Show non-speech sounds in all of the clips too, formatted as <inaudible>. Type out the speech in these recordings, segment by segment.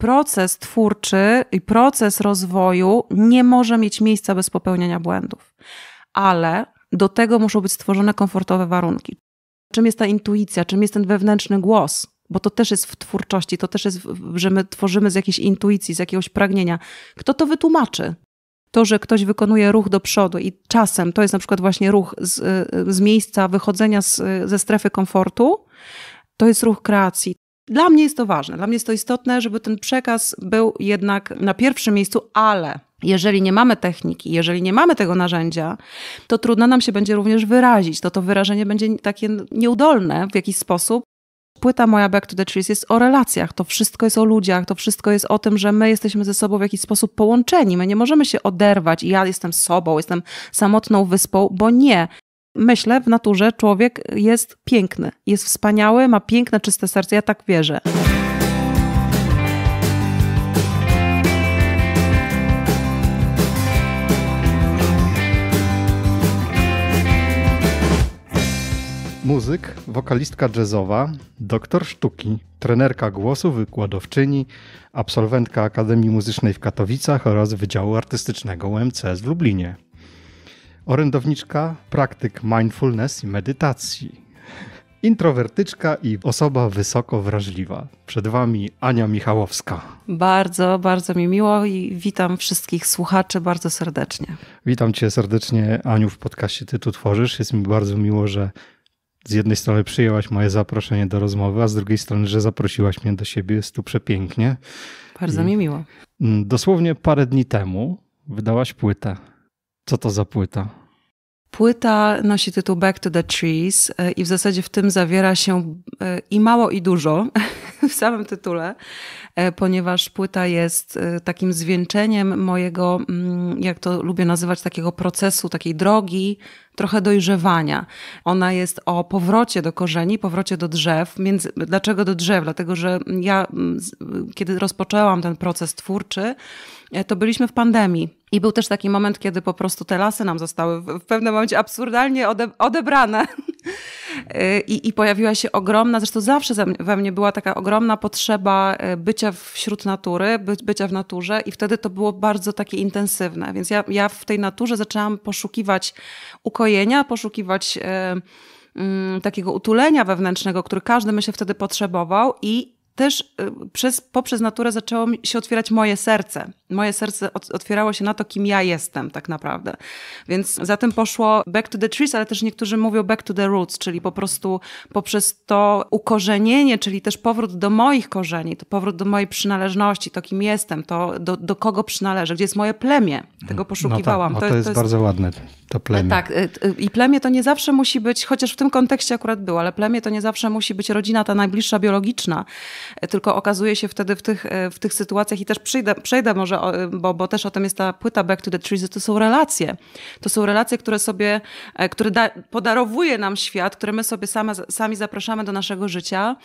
proces twórczy i proces rozwoju nie może mieć miejsca bez popełniania błędów. Ale do tego muszą być stworzone komfortowe warunki. Czym jest ta intuicja, czym jest ten wewnętrzny głos? Bo to też jest w twórczości, to też jest, że my tworzymy z jakiejś intuicji, z jakiegoś pragnienia. Kto to wytłumaczy? To, że ktoś wykonuje ruch do przodu i czasem to jest na przykład właśnie ruch z, y, z miejsca wychodzenia z, ze strefy komfortu, to jest ruch kreacji. Dla mnie jest to ważne, dla mnie jest to istotne, żeby ten przekaz był jednak na pierwszym miejscu, ale jeżeli nie mamy techniki, jeżeli nie mamy tego narzędzia, to trudno nam się będzie również wyrazić. To to wyrażenie będzie takie nieudolne w jakiś sposób. Płyta moja Back to the Trees jest o relacjach, to wszystko jest o ludziach, to wszystko jest o tym, że my jesteśmy ze sobą w jakiś sposób połączeni. My nie możemy się oderwać i ja jestem sobą, jestem samotną wyspą, bo nie. Myślę, w naturze człowiek jest piękny, jest wspaniały, ma piękne, czyste serce. Ja tak wierzę. Muzyk, wokalistka jazzowa, doktor sztuki, trenerka głosu, wykładowczyni, absolwentka Akademii Muzycznej w Katowicach oraz Wydziału Artystycznego UMCS w Lublinie orędowniczka, praktyk mindfulness i medytacji, introwertyczka i osoba wysoko wrażliwa. Przed Wami Ania Michałowska. Bardzo, bardzo mi miło i witam wszystkich słuchaczy bardzo serdecznie. Witam Cię serdecznie, Aniu, w podcaście Ty tu tworzysz. Jest mi bardzo miło, że z jednej strony przyjęłaś moje zaproszenie do rozmowy, a z drugiej strony, że zaprosiłaś mnie do siebie. Jest tu przepięknie. Bardzo I mi miło. Dosłownie parę dni temu wydałaś płytę. Co to za płyta? Płyta nosi tytuł Back to the Trees e, i w zasadzie w tym zawiera się e, i mało i dużo <laughs> w samym tytule, e, ponieważ płyta jest takim zwieńczeniem mojego, mm, jak to lubię nazywać, takiego procesu, takiej drogi trochę dojrzewania. Ona jest o powrocie do korzeni, powrocie do drzew. Między, dlaczego do drzew? Dlatego, że ja, mm, y, kiedy rozpoczęłam ten proces twórczy, e, to byliśmy w pandemii. I był też taki moment, kiedy po prostu te lasy nam zostały w pewnym momencie absurdalnie odebrane. <laughs> Y, I, I, pojawiła się ogromna, zresztą zawsze we mnie była taka ogromna potrzeba e, bycia wśród natury, by, bycia w naturze, i wtedy to było bardzo takie intensywne. Więc ja, ja w tej naturze zaczęłam poszukiwać ukojenia poszukiwać e, mm, takiego utulenia wewnętrznego, który każdy się wtedy potrzebował i też y, przez, poprzez naturę zaczęło mi się otwierać moje serce. Moje serce otwierało się na to, kim ja jestem tak naprawdę. Więc za tym poszło back to the trees, ale też niektórzy mówią back to the roots, czyli po prostu poprzez to ukorzenienie, czyli też powrót do moich korzeni, to powrót do mojej przynależności, to kim jestem, to do, do kogo przynależę, gdzie jest moje plemię. Tego poszukiwałam. No tak, to, to, jest to, jest bardzo ładne, to plemię. Tak, y, y, i plemię to nie zawsze musi być, chociaż w tym kontekście akurat było, ale plemię to nie zawsze musi być rodzina ta najbliższa biologiczna E, tylko okazuje się wtedy w tych, e, w tych sytuacjach i też przyjdę, przejdę może, e, bo, bo też o tym jest ta płyta Back to the Trees, to są relacje. To są relacje, które sobie, które da, podarowuje nam świat, które my sobie same, sami zapraszamy do naszego życia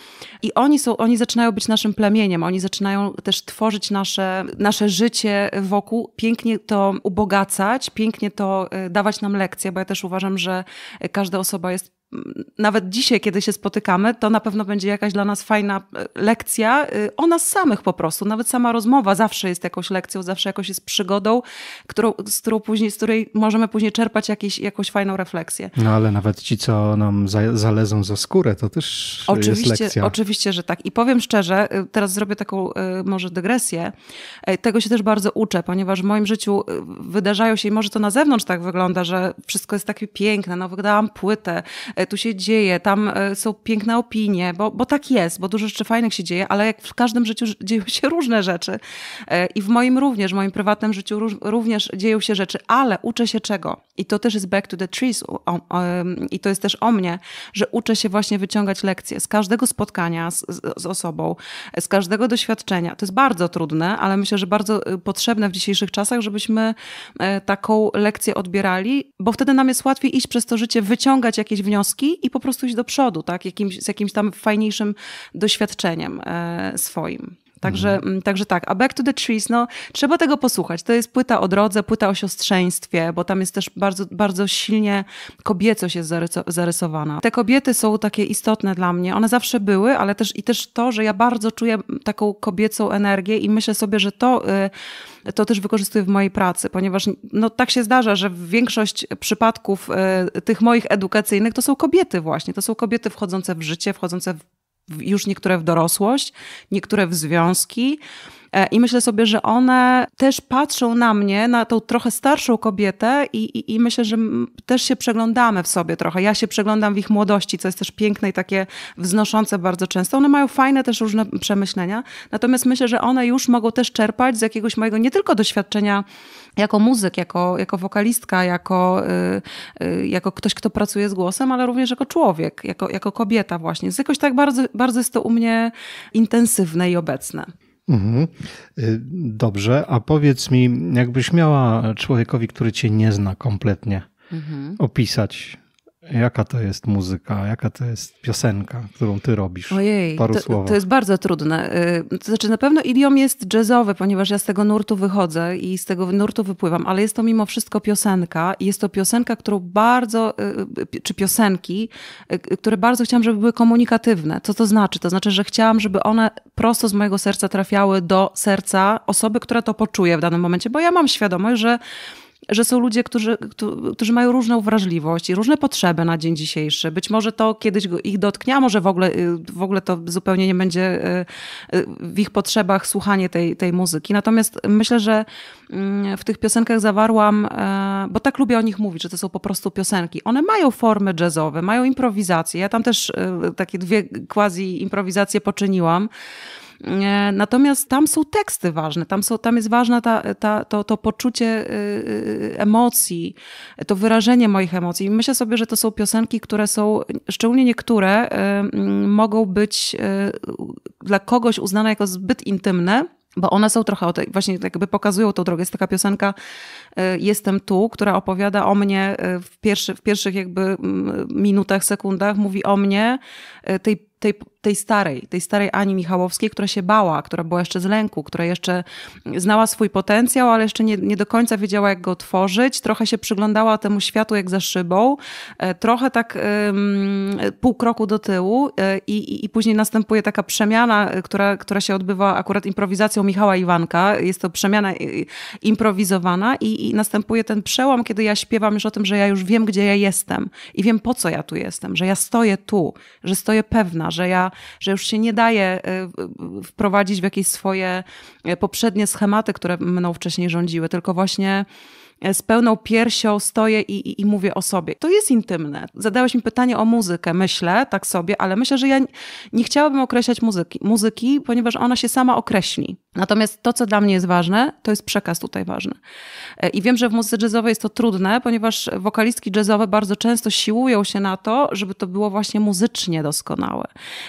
i oni są, oni zaczynają być naszym plemieniem, oni zaczynają też tworzyć nasze, nasze życie wokół, pięknie to ubogacać, pięknie to dawać nam lekcje, bo ja też uważam, że każda osoba jest nawet dzisiaj, kiedy się spotykamy, to na pewno będzie jakaś dla nas fajna e, lekcja e, o nas samych po prostu. Nawet sama rozmowa zawsze jest jakąś lekcją, zawsze jakoś jest przygodą, którą, z, którą później, z której możemy później czerpać jakieś, jakąś fajną refleksję. No ale nawet ci, co nam za, zalezą za skórę, to też oczywiście, jest lekcja. Oczywiście, że tak. I powiem szczerze, e, teraz zrobię taką może dygresję. Tego się też bardzo uczę, ponieważ w moim życiu wydarzają się, i może to na zewnątrz tak wygląda, że wszystko jest takie piękne, no wydałam płytę, E, tu się dzieje, tam e, są piękne opinie, bo, bo tak jest, bo dużo rzeczy fajnych się dzieje, ale jak w każdym życiu dzieją się różne rzeczy. E, I w moim również, w moim prywatnym życiu również dzieją się rzeczy, ale uczę się czego? I to też jest back to the trees i to jest też o mnie, że uczę się właśnie wyciągać lekcje z każdego spotkania z, z osobą, z każdego doświadczenia. To jest bardzo trudne, ale myślę, że bardzo y, potrzebne w dzisiejszych czasach, żebyśmy taką lekcję odbierali, bo wtedy nam jest łatwiej iść przez to życie, wyciągać jakieś wnioski, wnioski i po prostu iść do przodu, tak? Jakimś, z jakimś tam fajniejszym doświadczeniem e, swoim. Także, mhm. mm. także tak, a Back to the Trees, no trzeba tego posłuchać. To jest płyta o drodze, płyta o siostrzeństwie, bo tam jest też bardzo, bardzo silnie kobiecość jest zarysowana. Te kobiety są takie istotne dla mnie. One zawsze były, ale też i też to, że ja bardzo czuję taką kobiecą energię i myślę sobie, że to, y, to też wykorzystuję w mojej pracy, ponieważ no, tak się zdarza, że większość przypadków y, tych moich edukacyjnych to są kobiety właśnie. To są kobiety wchodzące w życie, wchodzące w już niektóre w dorosłość, niektóre w związki. E, I myślę sobie, że one też patrzą na mnie, na tą trochę starszą kobietę i, i, i myślę, że też się przeglądamy w sobie trochę. Ja się przeglądam w ich młodości, co jest też piękne i takie wznoszące bardzo często. One mają fajne też różne przemyślenia, natomiast myślę, że one już mogą też czerpać z jakiegoś mojego nie tylko doświadczenia jako muzyk, jako, jako wokalistka, jako, yy, jako ktoś, kto pracuje z głosem, ale również jako człowiek, jako, jako kobieta właśnie. Jest jakoś tak bardzo, bardzo jest to u mnie intensywne i obecne. Mhm. Y, dobrze, a powiedz mi, jakbyś miała człowiekowi, który cię nie zna kompletnie, mhm. opisać Jaka to jest muzyka, jaka to jest piosenka, którą ty robisz? Ojej, paru to, to jest bardzo trudne. Y, to znaczy, na pewno idiom jest jazzowy, ponieważ ja z tego nurtu wychodzę i z tego nurtu wypływam, ale jest to mimo wszystko piosenka i jest to piosenka, którą bardzo, y, y, czy piosenki, które bardzo chciałam, żeby były komunikatywne. Co to znaczy? To znaczy, że chciałam, żeby one prosto z mojego serca trafiały do serca osoby, która to poczuje w danym momencie, bo ja mam świadomość, że że są ludzie, którzy, którzy mają różną wrażliwość i różne potrzeby na dzień dzisiejszy. Być może to kiedyś ich dotknie, a może w ogóle, y, w ogóle to zupełnie nie będzie y, y, w ich potrzebach słuchanie tej, tej muzyki. Natomiast myślę, że mm, w tych piosenkach zawarłam, e, bo tak lubię o nich mówić, że to są po prostu piosenki. One mają formy jazzowe, mają improwizacje. Ja tam też e, takie dwie quasi improwizacje poczyniłam. E, natomiast tam są teksty ważne, tam, są, tam jest ważne ta, ta, to, to poczucie y, y, emocji, to wyrażenie moich emocji. myślę sobie, że to są piosenki, które są, szczególnie niektóre, y, mogą być dla kogoś uznane jako zbyt intymne bo one są trochę, właśnie tak jakby pokazują tą drogę. Jest taka piosenka Jestem tu, która opowiada o mnie w, pierwszy, w pierwszych jakby minutach, sekundach, mówi o mnie, tej tej, tej starej, tej starej Ani Michałowskiej, która się bała, która była jeszcze z lęku, która jeszcze znała swój potencjał, ale jeszcze nie, nie do końca wiedziała, jak go tworzyć. Trochę się przyglądała temu światu jak za szybą, e, trochę tak um, pół kroku do tyłu e, i, i, i, później następuje taka przemiana, e, która, która się odbywa akurat improwizacją Michała Iwanka. Jest to przemiana improwizowana i, i następuje ten przełom, kiedy ja śpiewam już o tym, że ja już wiem, gdzie ja jestem i wiem, po co ja tu jestem, że ja stoję tu, że stoję pewna, że ja, że już się nie daję y, y, wprowadzić w jakieś swoje y, poprzednie schematy, które mną wcześniej rządziły, tylko właśnie E, z pełną piersią stoję i, i, i mówię o sobie. To jest intymne. Zadałeś mi pytanie o muzykę, myślę, tak sobie, ale myślę, że ja nie chciałabym określać muzyki, muzyki ponieważ ona się sama określi. Natomiast to, co dla mnie jest ważne, to jest przekaz tutaj ważny. E, I wiem, że w muzyce jazzowej jest to trudne, ponieważ wokalistki jazzowe bardzo często siłują się na to, żeby to było właśnie muzycznie doskonałe,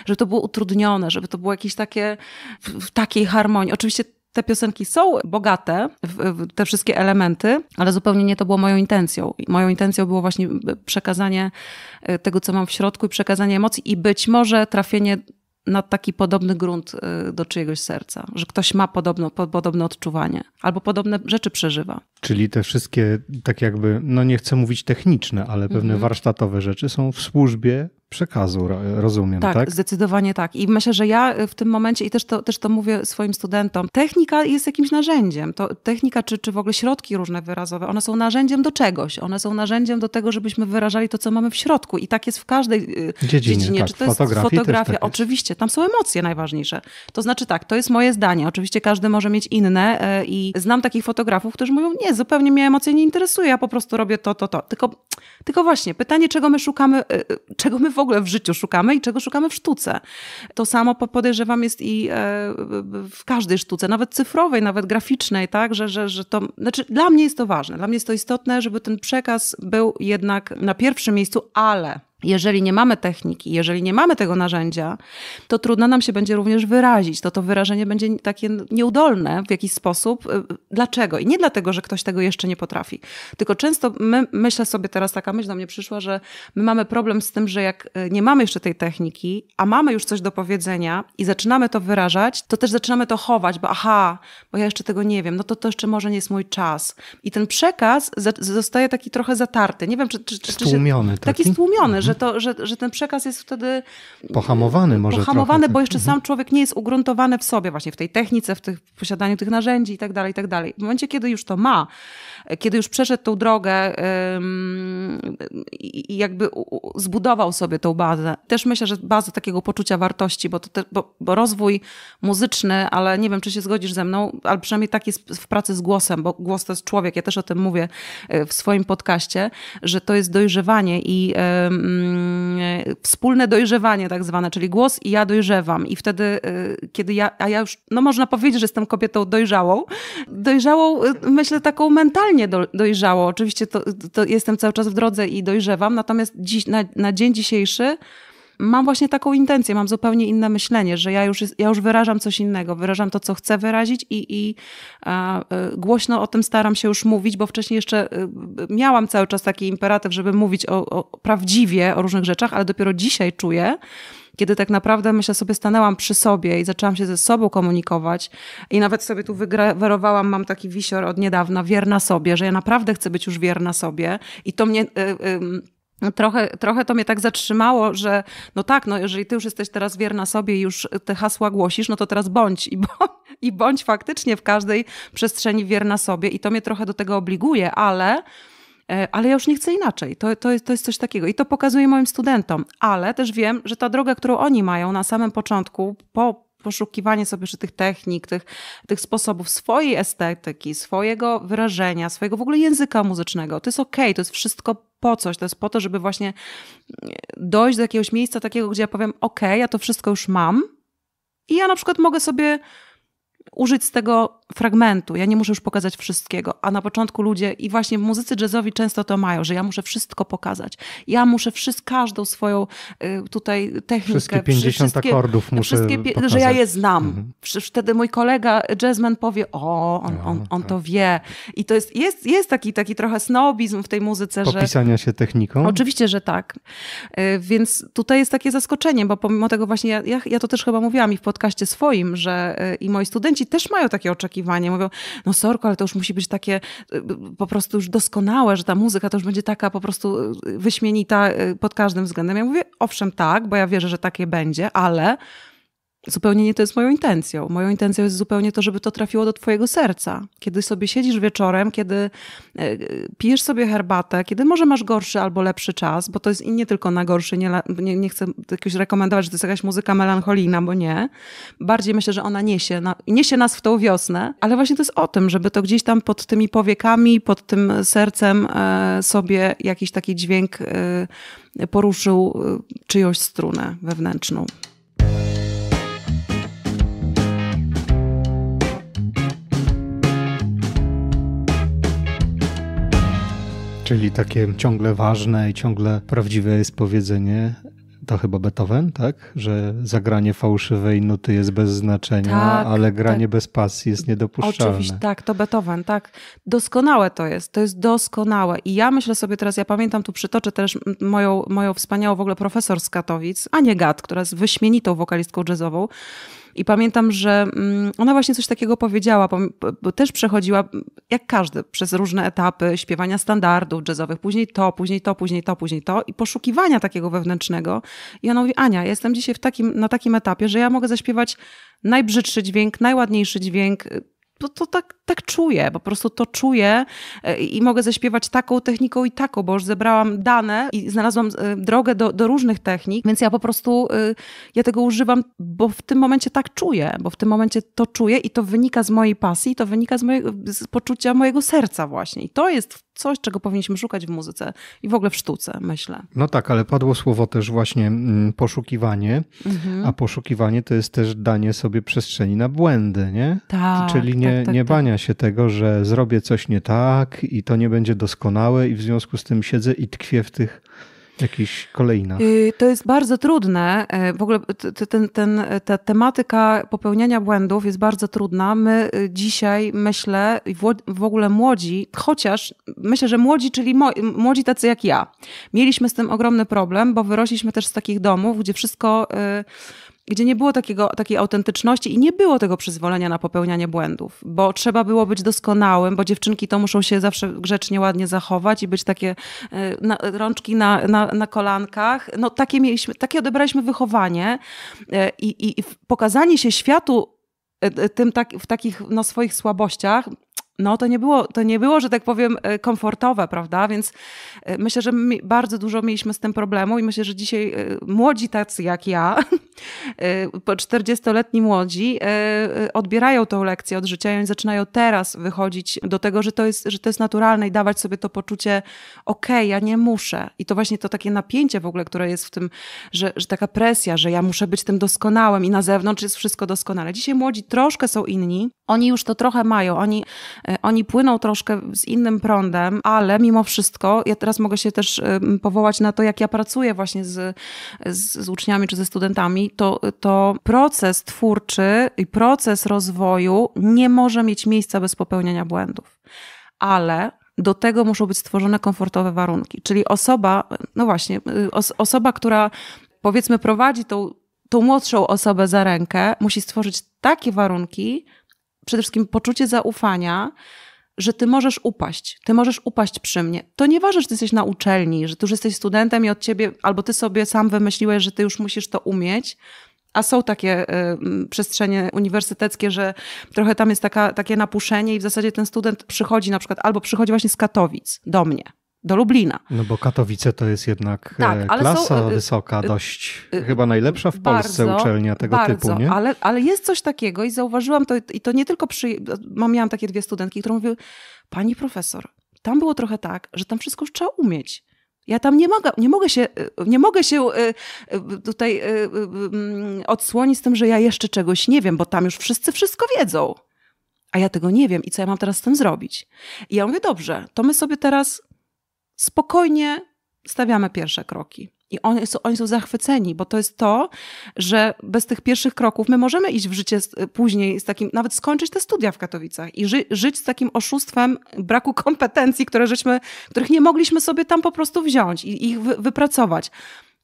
żeby to było utrudnione, żeby to było jakieś takie w, w takiej harmonii. Oczywiście te piosenki są bogate, w, w te wszystkie elementy, ale zupełnie nie to było moją intencją. Moją intencją było właśnie e, przekazanie e, tego, co mam w środku i przekazanie emocji i być może trafienie na taki podobny grunt e, do czyjegoś serca, że ktoś ma podobno, podobne odczuwanie albo podobne rzeczy przeżywa. Czyli te wszystkie, tak jakby, no nie chcę mówić techniczne, ale pewne mm -hmm. warsztatowe rzeczy są w służbie przekazu, rozumiem, tak, tak? zdecydowanie tak. I myślę, że ja y, w tym momencie, i też to, też to mówię swoim studentom, technika jest jakimś narzędziem. To technika, czy, czy w ogóle środki różne wyrazowe, one są narzędziem do czegoś. One są narzędziem do tego, żebyśmy wyrażali to, co mamy w środku. I tak jest w każdej y, dziedzinie. dziedzinie. Tak, czy to jest fotografia? Tak Oczywiście, tam są emocje najważniejsze. To znaczy tak, to jest moje zdanie. Oczywiście każdy może mieć inne e, i znam takich fotografów, którzy mówią, nie, zupełnie mnie emocje nie interesuje, ja po prostu robię to, to, to. Tylko, tylko właśnie, pytanie, czego my szukamy, e, e, czego my w ogóle w życiu szukamy i czego szukamy w sztuce. To samo podejrzewam jest i e, w każdej sztuce, nawet cyfrowej, nawet graficznej, tak, że, że, że to, znaczy dla mnie jest to ważne, dla mnie jest to istotne, żeby ten przekaz był jednak na pierwszym miejscu, ale jeżeli nie mamy techniki, jeżeli nie mamy tego narzędzia, to trudno nam się będzie również wyrazić. To to wyrażenie będzie takie nieudolne w jakiś sposób. Y, dlaczego? I nie dlatego, że ktoś tego jeszcze nie potrafi. Tylko często my, myślę sobie teraz, taka myśl do mnie przyszła, że my mamy problem z tym, że jak y, nie mamy jeszcze tej techniki, a mamy już coś do powiedzenia i zaczynamy to wyrażać, to też zaczynamy to chować, bo aha, bo ja jeszcze tego nie wiem, no to to jeszcze może nie jest mój czas. I ten przekaz zostaje taki trochę zatarty. Nie wiem, czy... czy, czy, stłumiony. Taki, taki stłumiony, mhm. że to, że, że ten przekaz jest wtedy pohamowany może Pohamowany, trochę. bo jeszcze mhm. sam człowiek nie jest ugruntowany w sobie, właśnie w tej technice, w, tych, w posiadaniu tych narzędzi i tak dalej, i tak dalej. W momencie, kiedy już to ma, kiedy już przeszedł tą drogę i jakby zbudował sobie tą bazę. Też myślę, że bazę takiego poczucia wartości, bo, to te, bo, bo rozwój muzyczny, ale nie wiem, czy się zgodzisz ze mną, ale przynajmniej tak jest w pracy z głosem, bo głos to jest człowiek, ja też o tym mówię e, w swoim podcaście, że to jest dojrzewanie i wspólne dojrzewanie tak zwane, czyli głos i ja dojrzewam i wtedy, e, kiedy ja, a ja już, no można powiedzieć, że jestem kobietą dojrzałą, dojrzałą e, myślę taką mentalnie, silnie do, dojrzało. Oczywiście to, to, jestem cały czas w drodze i dojrzewam, natomiast dziś, na, na dzień dzisiejszy mam właśnie taką intencję, mam zupełnie inne myślenie, że ja już, ja już wyrażam coś innego, wyrażam to, co chcę wyrazić i, i a, e, głośno o tym staram się już mówić, bo wcześniej jeszcze e, miałam cały czas taki imperatyw, żeby mówić o, o prawdziwie o różnych rzeczach, ale dopiero dzisiaj czuję, kiedy tak naprawdę, myślę sobie, stanęłam przy sobie i zaczęłam się ze sobą komunikować i nawet sobie tu wygrawerowałam, mam taki wisior od niedawna, wierna sobie, że ja naprawdę chcę być już wierna sobie i to mnie... Y, y, trochę, trochę to mnie tak zatrzymało, że no tak, no jeżeli ty już jesteś teraz wierna sobie i już te hasła głosisz, no to teraz bądź i, bądź <laughs> i bądź faktycznie w każdej przestrzeni wierna sobie i to mnie trochę do tego obliguje, ale E, ale ja już nie chcę inaczej. To, to, jest, to jest coś takiego i to pokazuję moim studentom, ale też wiem, że ta droga, którą oni mają na samym początku, po poszukiwanie sobie tych technik, tych, tych sposobów swojej estetyki, swojego wyrażenia, swojego w ogóle języka muzycznego, to jest okej, okay, to jest wszystko po coś, to jest po to, żeby właśnie mm, dojść do jakiegoś miejsca takiego, gdzie ja powiem, okej, okay, ja to wszystko już mam, i ja na przykład mogę sobie użyć z tego fragmentu. Ja nie muszę już pokazać wszystkiego. A na początku ludzie, i właśnie muzycy jazzowi często to mają, że ja muszę wszystko pokazać. Ja muszę wszystko, każdą swoją y, tutaj technikę. Wszystkie 50 wszystkie, akordów muszę wszystkie, pokazać. Że ja je znam. Mhm. Wtedy mój kolega jazzman powie, o, on, on, on tak. to wie. I to jest, jest, jest taki, taki trochę snobizm w tej muzyce. Popisania że, się techniką? Oczywiście, że tak. Y, więc tutaj jest takie zaskoczenie, bo pomimo tego właśnie, ja, ja, ja to też chyba mówiłam i w podcaście swoim, że y, i moi studenci też mają takie oczekiwanie. Mówią, no sorko, ale to już musi być takie y, po prostu już doskonałe, że ta muzyka to już będzie taka po prostu y, wyśmienita y, pod każdym względem. Ja mówię, owszem, tak, bo ja wierzę, że takie będzie, ale zupełnie nie to jest moją intencją. Moją intencją jest zupełnie to, żeby to trafiło do Twojego serca. Kiedy sobie siedzisz wieczorem, kiedy e, pijesz sobie herbatę, kiedy może masz gorszy albo lepszy czas, bo to jest i nie tylko na gorszy, nie, nie, nie chcę jakoś rekomendować, że to jest jakaś muzyka melancholijna, bo nie. Bardziej myślę, że ona niesie, na, niesie nas w tą wiosnę, ale właśnie to jest o tym, żeby to gdzieś tam pod tymi powiekami, pod tym sercem e, sobie jakiś taki dźwięk e, poruszył czyjąś strunę wewnętrzną. Czyli takie ciągle ważne i ciągle prawdziwe jest powiedzenie, to chyba Beethoven, tak? Że zagranie fałszywej nuty jest bez znaczenia, tak, ale granie tak. bez pasji jest niedopuszczalne. Oczywiście, tak, to Beethoven, tak. Doskonałe to jest, to jest doskonałe. I ja myślę sobie teraz, ja pamiętam, tu przytoczę też moją, moją wspaniałą w ogóle profesor z Katowic, Anię Gad, która jest wyśmienitą wokalistką jazzową, i pamiętam, że mm, ona właśnie coś takiego powiedziała, bo też przechodziła, mm, jak każdy, przez różne etapy śpiewania standardów jazzowych, później to, później to, później to, później to i poszukiwania takiego wewnętrznego. I ona mówi, Ania, jestem dzisiaj w takim, na takim etapie, że ja mogę zaśpiewać najbrzydszy dźwięk, najładniejszy dźwięk, to, to tak, tak czuję, po prostu to czuję e, i mogę zaśpiewać taką techniką i taką, bo już zebrałam dane i znalazłam e, drogę do, do różnych technik, więc ja po prostu e, ja tego używam, bo w tym momencie tak czuję, bo w tym momencie to czuję i to wynika z mojej pasji, to wynika z, mojego, z poczucia mojego serca właśnie. I to jest coś, czego powinniśmy szukać w muzyce i w ogóle w sztuce, myślę. No tak, ale padło słowo też właśnie mm, poszukiwanie, mhm. a poszukiwanie to jest też danie sobie przestrzeni na błędy, nie? Tak. Czyli nie, tak, tak, nie tak. bania tak. się tego, że zrobię coś nie tak i to nie będzie doskonałe i w związku z tym siedzę i tkwię w tych Jakiś kolejna. Y, to jest bardzo trudne. Y, w ogóle ten, ten, ta tematyka popełniania błędów jest bardzo trudna. My y, dzisiaj, myślę, w ogóle młodzi, chociaż myślę, że młodzi, czyli młodzi tacy jak ja, mieliśmy z tym ogromny problem, bo wyrośliśmy też z takich domów, gdzie wszystko gdzie nie było takiego, takiej autentyczności i nie było tego przyzwolenia na popełnianie błędów, bo trzeba było być doskonałym, bo dziewczynki to muszą się zawsze grzecznie, ładnie zachować i być takie e, na, rączki na, na, na, kolankach. No takie mieliśmy, takie odebraliśmy wychowanie e, i, i, i pokazanie się światu e, tym tak, w takich no, swoich słabościach no to nie było, to nie było, że tak powiem, e, komfortowe, prawda? Więc e, myślę, że bardzo dużo mieliśmy z tym problemu i myślę, że dzisiaj e, młodzi tacy jak ja, 40-letni <laughs> młodzi, odbierają tą lekcję od życia i zaczynają teraz wychodzić do tego, że to jest, że to jest naturalne i dawać sobie to poczucie, okej, okay, ja nie muszę. I to właśnie to takie napięcie w ogóle, które jest w tym, że, że taka presja, że ja muszę być tym doskonałym i na zewnątrz jest wszystko doskonale. Dzisiaj młodzi troszkę są inni, oni już to trochę mają, oni, e, oni płyną troszkę z innym prądem, ale mimo wszystko, ja teraz mogę się też powołać na to, jak ja pracuję właśnie z, z, z uczniami czy ze studentami, to, to proces twórczy i proces rozwoju nie może mieć miejsca bez popełniania błędów. Ale do tego muszą być stworzone komfortowe warunki. Czyli osoba, no właśnie, y, os, osoba, która powiedzmy prowadzi tą, tą młodszą osobę za rękę, musi stworzyć takie warunki, przede wszystkim poczucie zaufania, że ty możesz upaść, ty możesz upaść przy mnie. To nieważne, że ty jesteś na uczelni, że ty już jesteś studentem i od ciebie, albo ty sobie sam wymyśliłeś, że ty już musisz to umieć, a są takie y, przestrzenie uniwersyteckie, że trochę tam jest taka, takie napuszenie i w zasadzie ten student przychodzi na przykład, albo przychodzi właśnie z Katowic do mnie, do Lublina. No bo Katowice to jest jednak e, tak, klasa są, e, e, wysoka, dość yy, chyba najlepsza w bardzo, Polsce uczelnia tego bardzo, typu, nie? Ale, ale jest coś takiego i zauważyłam to i to nie tylko przy... Miałam takie dwie studentki, które mówiły, pani profesor, tam było trochę tak, że tam wszystko już trzeba umieć. Ja tam nie mogę, nie mogę się, nie mogę się tutaj mm, odsłonić z tym, że ja jeszcze czegoś nie wiem, bo tam już wszyscy wszystko wiedzą. A ja tego nie wiem i co ja mam teraz z tym zrobić? I ja mówię, dobrze, to my sobie teraz spokojnie stawiamy pierwsze kroki. I oni są, oni są zachwyceni, bo to jest to, że bez tych pierwszych kroków my możemy iść w życie z, później z takim, nawet skończyć te studia w Katowicach i ży, żyć z takim oszustwem braku <laughs> kompetencji, które żeśmy, których nie mogliśmy sobie tam po prostu wziąć i ich wy, wypracować.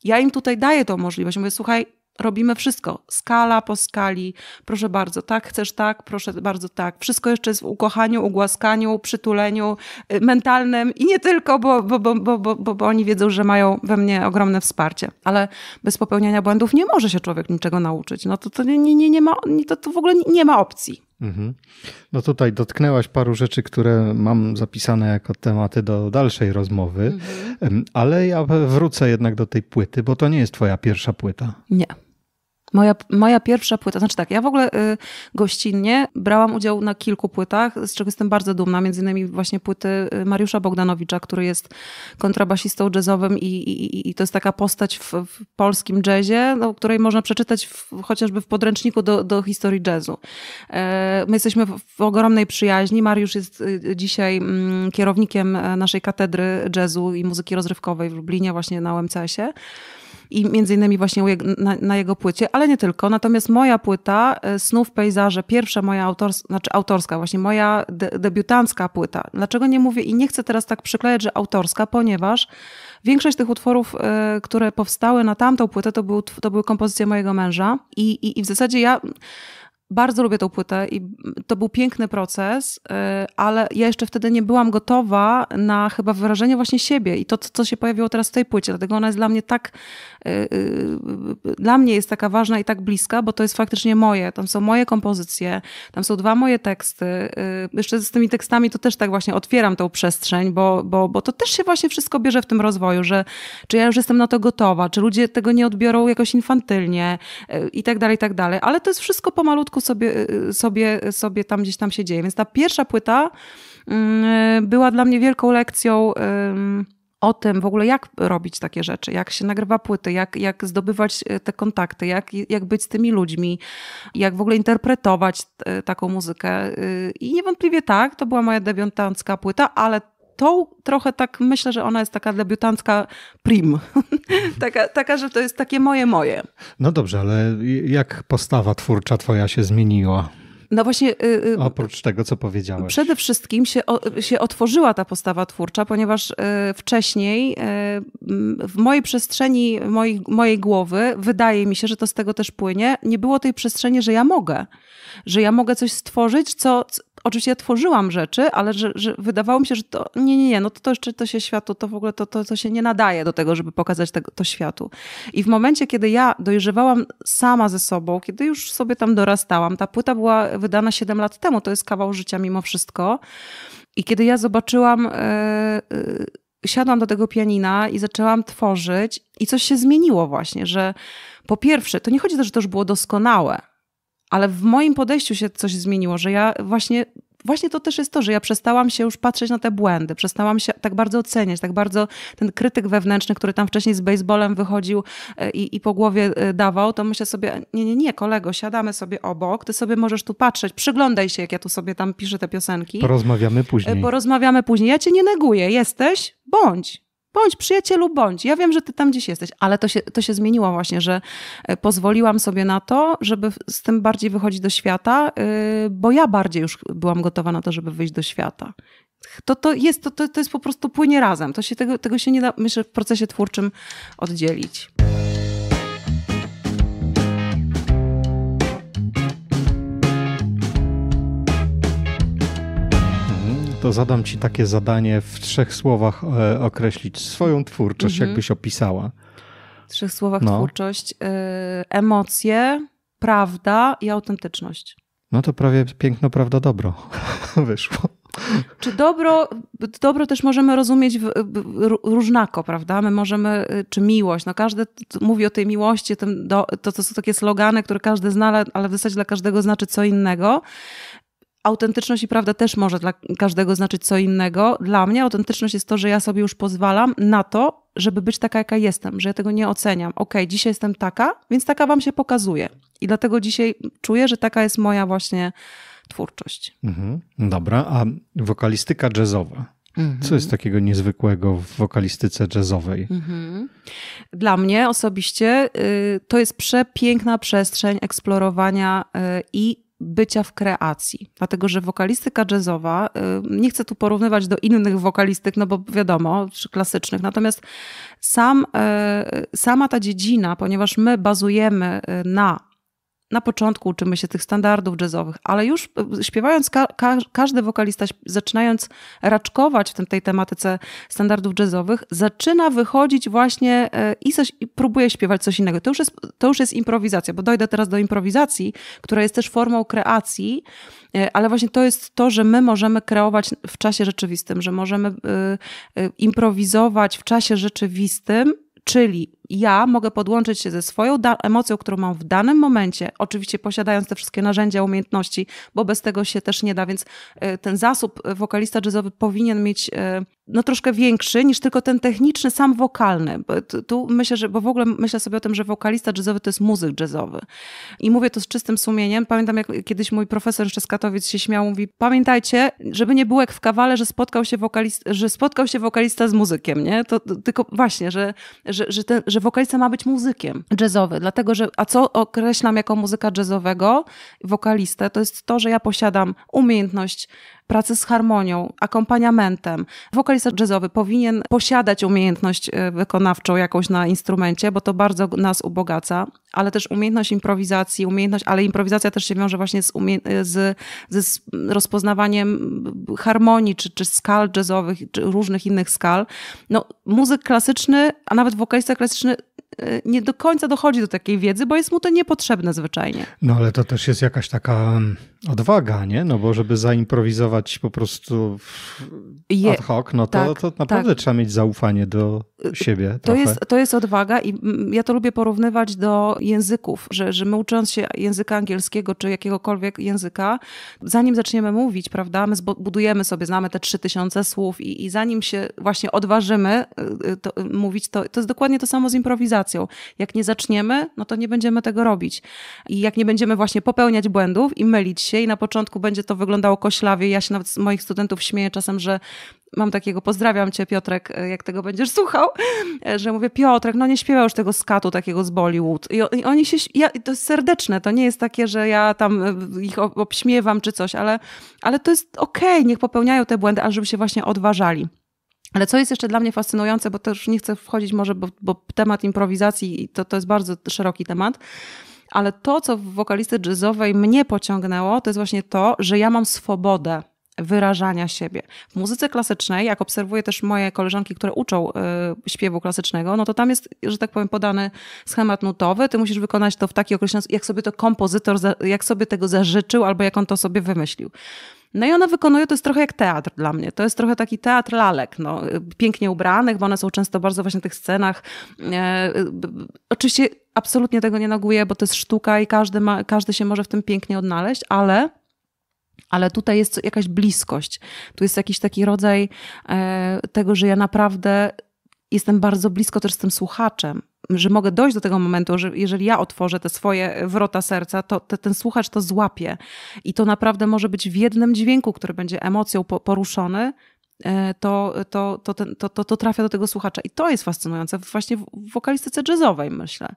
Ja im tutaj daję tą możliwość. Mówię, słuchaj, robimy wszystko. Skala po skali. Proszę bardzo, tak, chcesz tak, proszę bardzo, tak. Wszystko jeszcze jest w ukochaniu, ugłaskaniu, przytuleniu y, mentalnym i nie tylko, bo, bo, bo, bo, bo, bo oni wiedzą, że mają we mnie ogromne wsparcie. Ale bez popełniania błędów nie może się człowiek niczego nauczyć. No to, to, nie, nie, nie ma, to, to w ogóle nie ma opcji. Mhm. No tutaj dotknęłaś paru rzeczy, które mam zapisane jako tematy do dalszej rozmowy, mm ale ja wrócę jednak do tej płyty, bo to nie jest twoja pierwsza płyta. Nie. Moja, moja pierwsza płyta, znaczy tak, ja w ogóle y, gościnnie brałam udział na kilku płytach, z czego jestem bardzo dumna, między innymi właśnie płyty y, Mariusza Bogdanowicza, który jest kontrabasistą jazzowym i, i, i to jest taka postać w, w polskim jazzie, no, której można przeczytać w, chociażby w podręczniku do, do historii jazzu. E, my jesteśmy w, w ogromnej przyjaźni, Mariusz jest y, dzisiaj mm, kierownikiem e, naszej katedry jazzu i muzyki rozrywkowej w Lublinie, właśnie na omcs ie i między innymi właśnie na, na jego płycie, ale nie tylko. Natomiast moja płyta e, Snów Pejzaże, pierwsza moja autorska, znaczy autorska właśnie, moja de, debiutancka płyta. Dlaczego nie mówię i nie chcę teraz tak przyklejać, że autorska, ponieważ większość tych utworów, e, które powstały na tamtą płytę, to, był, to były kompozycje mojego męża i, i, i w zasadzie ja bardzo lubię tą płytę i to był piękny proces, y, ale ja jeszcze wtedy nie byłam gotowa na chyba wyrażenie właśnie siebie i to, co się pojawiło teraz w tej płycie. Dlatego ona jest dla mnie tak, y, y, dla mnie jest taka ważna i tak bliska, bo to jest faktycznie moje. Tam są moje kompozycje, tam są dwa moje teksty. Jeszcze z tymi tekstami to też tak właśnie otwieram tą przestrzeń, bo, bo, bo to też się właśnie wszystko bierze w tym rozwoju, że czy ja już jestem na to gotowa, czy ludzie tego nie odbiorą jakoś infantylnie i tak dalej, i tak dalej. Ale to jest wszystko pomalutku sobie, sobie, sobie tam gdzieś tam się dzieje. Więc ta pierwsza płyta mm, y, była dla mnie wielką lekcją o tym w ogóle, jak robić takie rzeczy, jak się nagrywa płyty, jak, jak zdobywać y, te kontakty, jak, jak być z tymi ludźmi, jak w ogóle interpretować y, taką muzykę. I niewątpliwie tak, to była moja debiutancka płyta, ale tą trochę tak myślę, że ona jest taka debiutancka prim. <laughs> taka, taka, że to jest takie moje, moje. No dobrze, ale jak postawa twórcza twoja się zmieniła? No właśnie. Yy, Oprócz tego, co powiedziałeś. Przede wszystkim się, o, się otworzyła ta postawa twórcza, ponieważ yy, wcześniej yy, w mojej przestrzeni, mojej, mojej głowy, wydaje mi się, że to z tego też płynie, nie było tej przestrzeni, że ja mogę. Że ja mogę coś stworzyć, co, oczywiście ja tworzyłam rzeczy, ale że, że wydawało mi się, że to nie, nie, nie, no to, to jeszcze to się światu, to w ogóle to, to, to się nie nadaje do tego, żeby pokazać tego, to światu. I w momencie, kiedy ja dojrzewałam sama ze sobą, kiedy już sobie tam dorastałam, ta płyta była wydana 7 lat temu, to jest kawał życia mimo wszystko. I kiedy ja zobaczyłam, yy, yy, siadłam do tego pianina i zaczęłam tworzyć, i coś się zmieniło właśnie, że po pierwsze, to nie chodzi o to, że to już było doskonałe, ale w moim podejściu się coś zmieniło, że ja właśnie właśnie to też jest to, że ja przestałam się już patrzeć na te błędy, przestałam się tak bardzo oceniać, tak bardzo ten krytyk wewnętrzny, który tam wcześniej z baseballem wychodził e, i, i, po głowie e, dawał, to myślę sobie, nie, nie, nie, kolego, siadamy sobie obok, ty sobie możesz tu patrzeć, przyglądaj się, jak ja tu sobie tam piszę te piosenki. Porozmawiamy e, później. Porozmawiamy później. Ja cię nie neguję, jesteś, bądź Bądź przyjacielu, bądź. Ja wiem, że ty tam gdzieś jesteś, ale to się, to się zmieniło właśnie, że e, pozwoliłam sobie na to, żeby z tym bardziej wychodzić do świata, y, bo ja bardziej już byłam gotowa na to, żeby wyjść do świata. To, to, jest, to, to, to jest po prostu płynie razem. To się, tego, tego się nie da, myślę, w procesie twórczym oddzielić. to zadam ci takie zadanie w trzech słowach e, określić swoją twórczość, mhm. jakbyś opisała. W trzech słowach no. twórczość. Y, emocje, prawda i autentyczność. No to prawie piękno, prawda, dobro <laughs> wyszło. Czy dobro, dobro też możemy rozumieć w, w, różnako, prawda? My możemy, y, czy miłość, no każdy mówi o tej miłości, tym do, to, to są takie slogany, które każdy zna, ale w zasadzie dla każdego znaczy co innego autentyczność i prawda też może dla każdego znaczyć co innego. Dla mnie autentyczność jest to, że ja sobie już pozwalam na to, żeby być taka, jaka jestem, że ja tego nie oceniam. Ok, dzisiaj jestem taka, więc taka wam się pokazuje. I dlatego dzisiaj czuję, że taka jest moja właśnie twórczość. Mhm, dobra, a wokalistyka jazzowa. Mhm. Co jest takiego niezwykłego w wokalistyce jazzowej? Mhm. Dla mnie osobiście y, to jest przepiękna przestrzeń eksplorowania y, i bycia w kreacji. Dlatego, że wokalistyka jazzowa, y, nie chcę tu porównywać do innych wokalistyk, no bo wiadomo, czy klasycznych, natomiast sam, y, sama ta dziedzina, ponieważ my bazujemy y, na na początku uczymy się tych standardów jazzowych, ale już e, śpiewając, ka ka każdy wokalista zaczynając raczkować w tym, tej tematyce standardów jazzowych, zaczyna wychodzić właśnie e, i, coś, i próbuje śpiewać coś innego. To już, jest, to już jest improwizacja, bo dojdę teraz do improwizacji, która jest też formą kreacji, e, ale właśnie to jest to, że my możemy kreować w czasie rzeczywistym, że możemy y, y, improwizować w czasie rzeczywistym, czyli ja mogę podłączyć się ze swoją emocją, którą mam w danym momencie, oczywiście posiadając te wszystkie narzędzia, umiejętności, bo bez tego się też nie da, więc y, ten zasób e, wokalista jazzowy powinien mieć y, no troszkę większy niż tylko ten techniczny, sam wokalny. Tu myślę, że, bo w ogóle myślę sobie o tym, że wokalista jazzowy to jest muzyk jazzowy. I mówię to z czystym sumieniem. Pamiętam, jak kiedyś mój profesor jeszcze z Katowic się śmiał, mówi, pamiętajcie, żeby nie było jak w kawale, że spotkał się wokalista, że spotkał się wokalista z muzykiem, nie? To, to tylko właśnie, że, że, że, ten, że wokalista ma być muzykiem jazzowy, dlatego że, a co określam jako muzyka jazzowego, wokalistę, to jest to, że ja posiadam umiejętność pracy z harmonią, akompaniamentem. Wokalista jazzowy powinien posiadać umiejętność e, wykonawczą jakąś na instrumencie, bo to bardzo nas ubogaca ale też umiejętność improwizacji, umiejętność, ale improwizacja też się wiąże właśnie z, umie, z, z rozpoznawaniem harmonii, czy, czy skal jazzowych, czy różnych innych skal. No, muzyk klasyczny, a nawet wokalista klasyczny y, nie do końca dochodzi do takiej wiedzy, bo jest mu to niepotrzebne zwyczajnie. No ale to też jest jakaś taka mm, odwaga, nie? No bo żeby zaimprowizować po prostu ad hoc, no to, tak, to naprawdę tak. trzeba mieć zaufanie do, siebie. To jest, to jest odwaga i ja to lubię porównywać do języków, że, że my ucząc się języka angielskiego czy jakiegokolwiek języka, zanim zaczniemy mówić, prawda, my budujemy sobie, znamy te 3000 słów i, i zanim się właśnie odważymy y, y, to, y, mówić, to, to jest dokładnie to samo z improwizacją. Jak nie zaczniemy, no to nie będziemy tego robić. I jak nie będziemy właśnie popełniać błędów i mylić się i na początku będzie to wyglądało koślawie, ja się nawet z moich studentów śmieję czasem, że mam takiego, pozdrawiam cię Piotrek, e, jak tego będziesz <laughs> słuchał, e, że mówię Piotrek, no nie śpiewa już tego skatu takiego z Bollywood. I oni się, ja, to jest serdeczne, to nie jest takie, że ja tam e, ich obśmiewam czy coś, ale, ale to jest okej, okay, niech popełniają te błędy, ale żeby się właśnie odważali. Ale co jest jeszcze dla mnie fascynujące, bo też nie chcę wchodzić może, bo, bo temat improwizacji to, to jest bardzo szeroki temat, ale to, co w wokalisty jazzowej mnie pociągnęło, to jest właśnie to, że ja mam swobodę wyrażania siebie. W muzyce klasycznej, jak obserwuję też moje koleżanki, które uczą y, śpiewu klasycznego, no to tam jest, że tak powiem, podany schemat nutowy. Ty musisz wykonać to w taki określony jak sobie to kompozytor, jak sobie tego zażyczył, albo jak on to sobie wymyślił. No i ona wykonuje, to jest trochę jak teatr dla mnie. To jest trochę taki teatr lalek, no, y, pięknie ubranych, bo one są często bardzo właśnie w tych scenach. E, oczywiście absolutnie tego nie naguję, bo to jest sztuka i każdy, ma, każdy się może w tym pięknie odnaleźć, ale ale tutaj jest jakaś bliskość. Tu jest jakiś taki rodzaj e, tego, że ja naprawdę jestem bardzo blisko też z tym słuchaczem, że mogę dojść do tego momentu, że jeżeli ja otworzę te swoje wrota serca, to te, ten słuchacz to złapie. I to naprawdę może być w jednym dźwięku, który będzie emocją po, poruszony, e, to, to, to, to, to, to, trafia do tego słuchacza. I to jest fascynujące właśnie w wokalistyce jazzowej, myślę.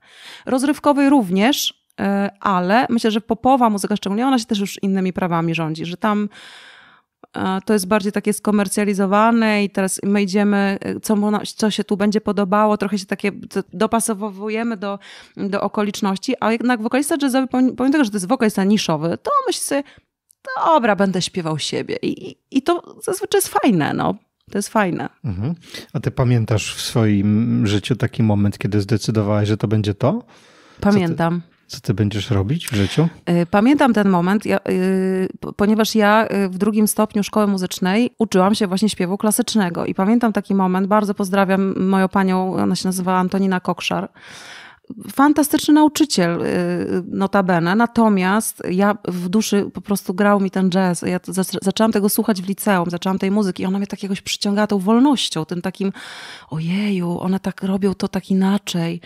Rozrywkowej również, E, ale myślę, że popowa muzyka szczególnie, ona się też już innymi prawami rządzi, że tam e, to jest bardziej takie skomercjalizowane i teraz my idziemy, e, co, co się tu będzie podobało, trochę się takie dopasowujemy do, do okoliczności, a jednak wokalista jazzowy, pomimo tego, że to jest wokalista niszowy, to myśli sobie, dobra, będę śpiewał siebie i, i to zazwyczaj jest fajne, no. To jest fajne. Mhm. A ty pamiętasz w swoim życiu taki moment, kiedy zdecydowałaś, że to będzie to? Pamiętam. Ty... Co ty będziesz robić w życiu? E, pamiętam ten moment, ja, yy, ponieważ ja e, w drugim stopniu szkoły muzycznej uczyłam się właśnie śpiewu klasycznego. I pamiętam taki moment, bardzo pozdrawiam moją panią, ona się nazywała Antonina Kokszar fantastyczny nauczyciel, notabene. Natomiast ja w duszy po prostu grał mi ten jazz. Ja zaczęłam tego słuchać w liceum, zaczęłam tej muzyki i ona mnie tak jakoś przyciągała tą wolnością, tym takim ojeju, one tak robią to tak inaczej.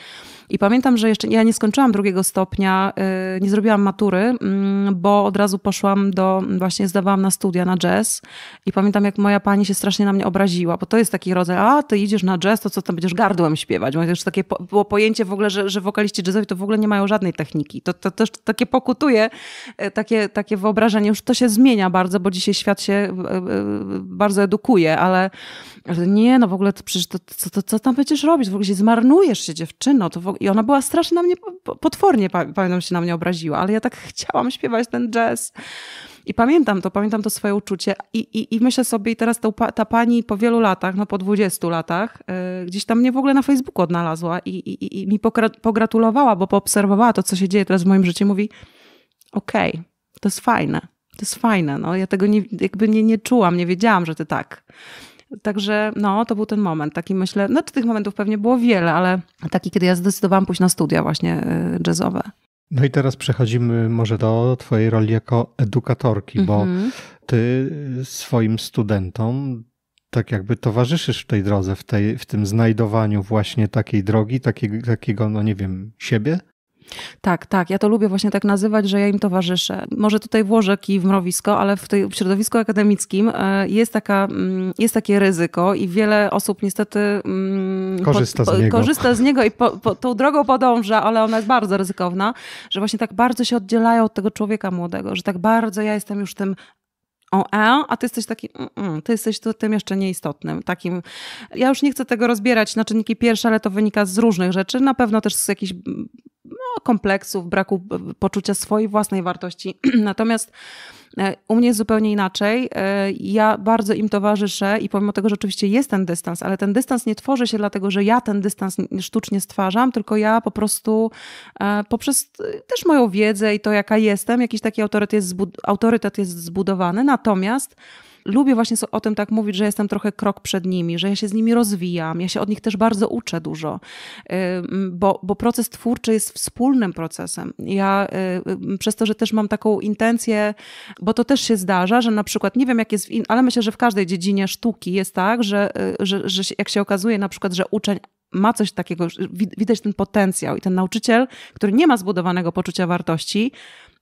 I pamiętam, że jeszcze ja nie skończyłam drugiego stopnia, y, nie zrobiłam matury, mm, bo od razu poszłam do, właśnie zdawałam na studia na jazz. I pamiętam, jak moja pani się strasznie na mnie obraziła, bo to jest taki rodzaj, a ty idziesz na jazz, to co tam będziesz gardłem śpiewać? Bo to już takie było pojęcie w ogóle, że, że wokaliści jazzowi to w ogóle nie mają żadnej techniki. To, to też takie pokutuje, e, takie, takie wyobrażenie. Już to się zmienia bardzo, bo dzisiaj świat się e, e, bardzo edukuje, ale ale nie, no w ogóle, to, przecież to, co, to, co tam będziesz robić? W ogóle się zmarnujesz się, dziewczyno. To I ona była strasznie na mnie, potwornie pamiętam, się na mnie obraziła, ale ja tak <laughs> chciałam śpiewać ten jazz. I pamiętam to, pamiętam to swoje uczucie. I, i, i myślę sobie, i teraz ta, ta, pani po wielu latach, no po 20 latach, yy, gdzieś tam mnie w ogóle na Facebooku odnalazła i, i, i mi pogratulowała, bo poobserwowała to, co się dzieje teraz w moim życiu. Mówi, okej, okay, to jest fajne, to jest fajne. No, ja tego nie, jakby nie, nie czułam, nie wiedziałam, że ty tak. Także no, to był ten moment, taki myślę, no tych momentów pewnie było wiele, ale taki, kiedy ja zdecydowałam pójść na studia właśnie y, jazzowe. No i teraz przechodzimy może do Twojej roli jako edukatorki, bo mm -hmm. Ty swoim studentom tak jakby towarzyszysz w tej drodze, w, tej, w tym znajdowaniu właśnie takiej drogi, takiego, takiego, no nie wiem, siebie, tak, tak. Ja to lubię właśnie tak nazywać, że ja im towarzyszę. Może tutaj włożę kij w mrowisko, ale w, tej, w środowisku akademickim e, jest, taka, mm, jest takie ryzyko i wiele osób niestety mm, korzysta, po, po, z, niego. korzysta z niego i po, po, tą drogą podąża, ale ona jest bardzo ryzykowna, że właśnie tak bardzo się oddzielają od tego człowieka młodego, że tak bardzo ja jestem już tym o, a, e, a ty jesteś taki, mm, mm, ty jesteś tu, tym jeszcze nieistotnym, takim. Ja już nie chcę tego rozbierać na czynniki pierwsze, ale to wynika z różnych rzeczy, na pewno też z jakichś kompleksów, braku poczucia swojej własnej wartości. <clears throat> Natomiast e, u mnie jest zupełnie inaczej. E, ja bardzo im towarzyszę i pomimo tego, że oczywiście jest ten dystans, ale ten dystans nie tworzy się dlatego, że ja ten dystans sztucznie stwarzam, tylko ja po prostu e, poprzez też moją wiedzę i to, jaka jestem, jakiś taki autorytet jest, zbud autorytet jest zbudowany. Natomiast lubię właśnie o tym tak mówić, że jestem trochę krok przed nimi, że ja się z nimi rozwijam, ja się od nich też bardzo uczę dużo, bo, bo proces twórczy jest wspólnym procesem. Ja przez to, że też mam taką intencję, bo to też się zdarza, że na przykład, nie wiem jak jest, in, ale myślę, że w każdej dziedzinie sztuki jest tak, że, y, że, że jak się okazuje na przykład, że uczeń ma coś takiego, widać ten potencjał i ten nauczyciel, który nie ma zbudowanego poczucia wartości,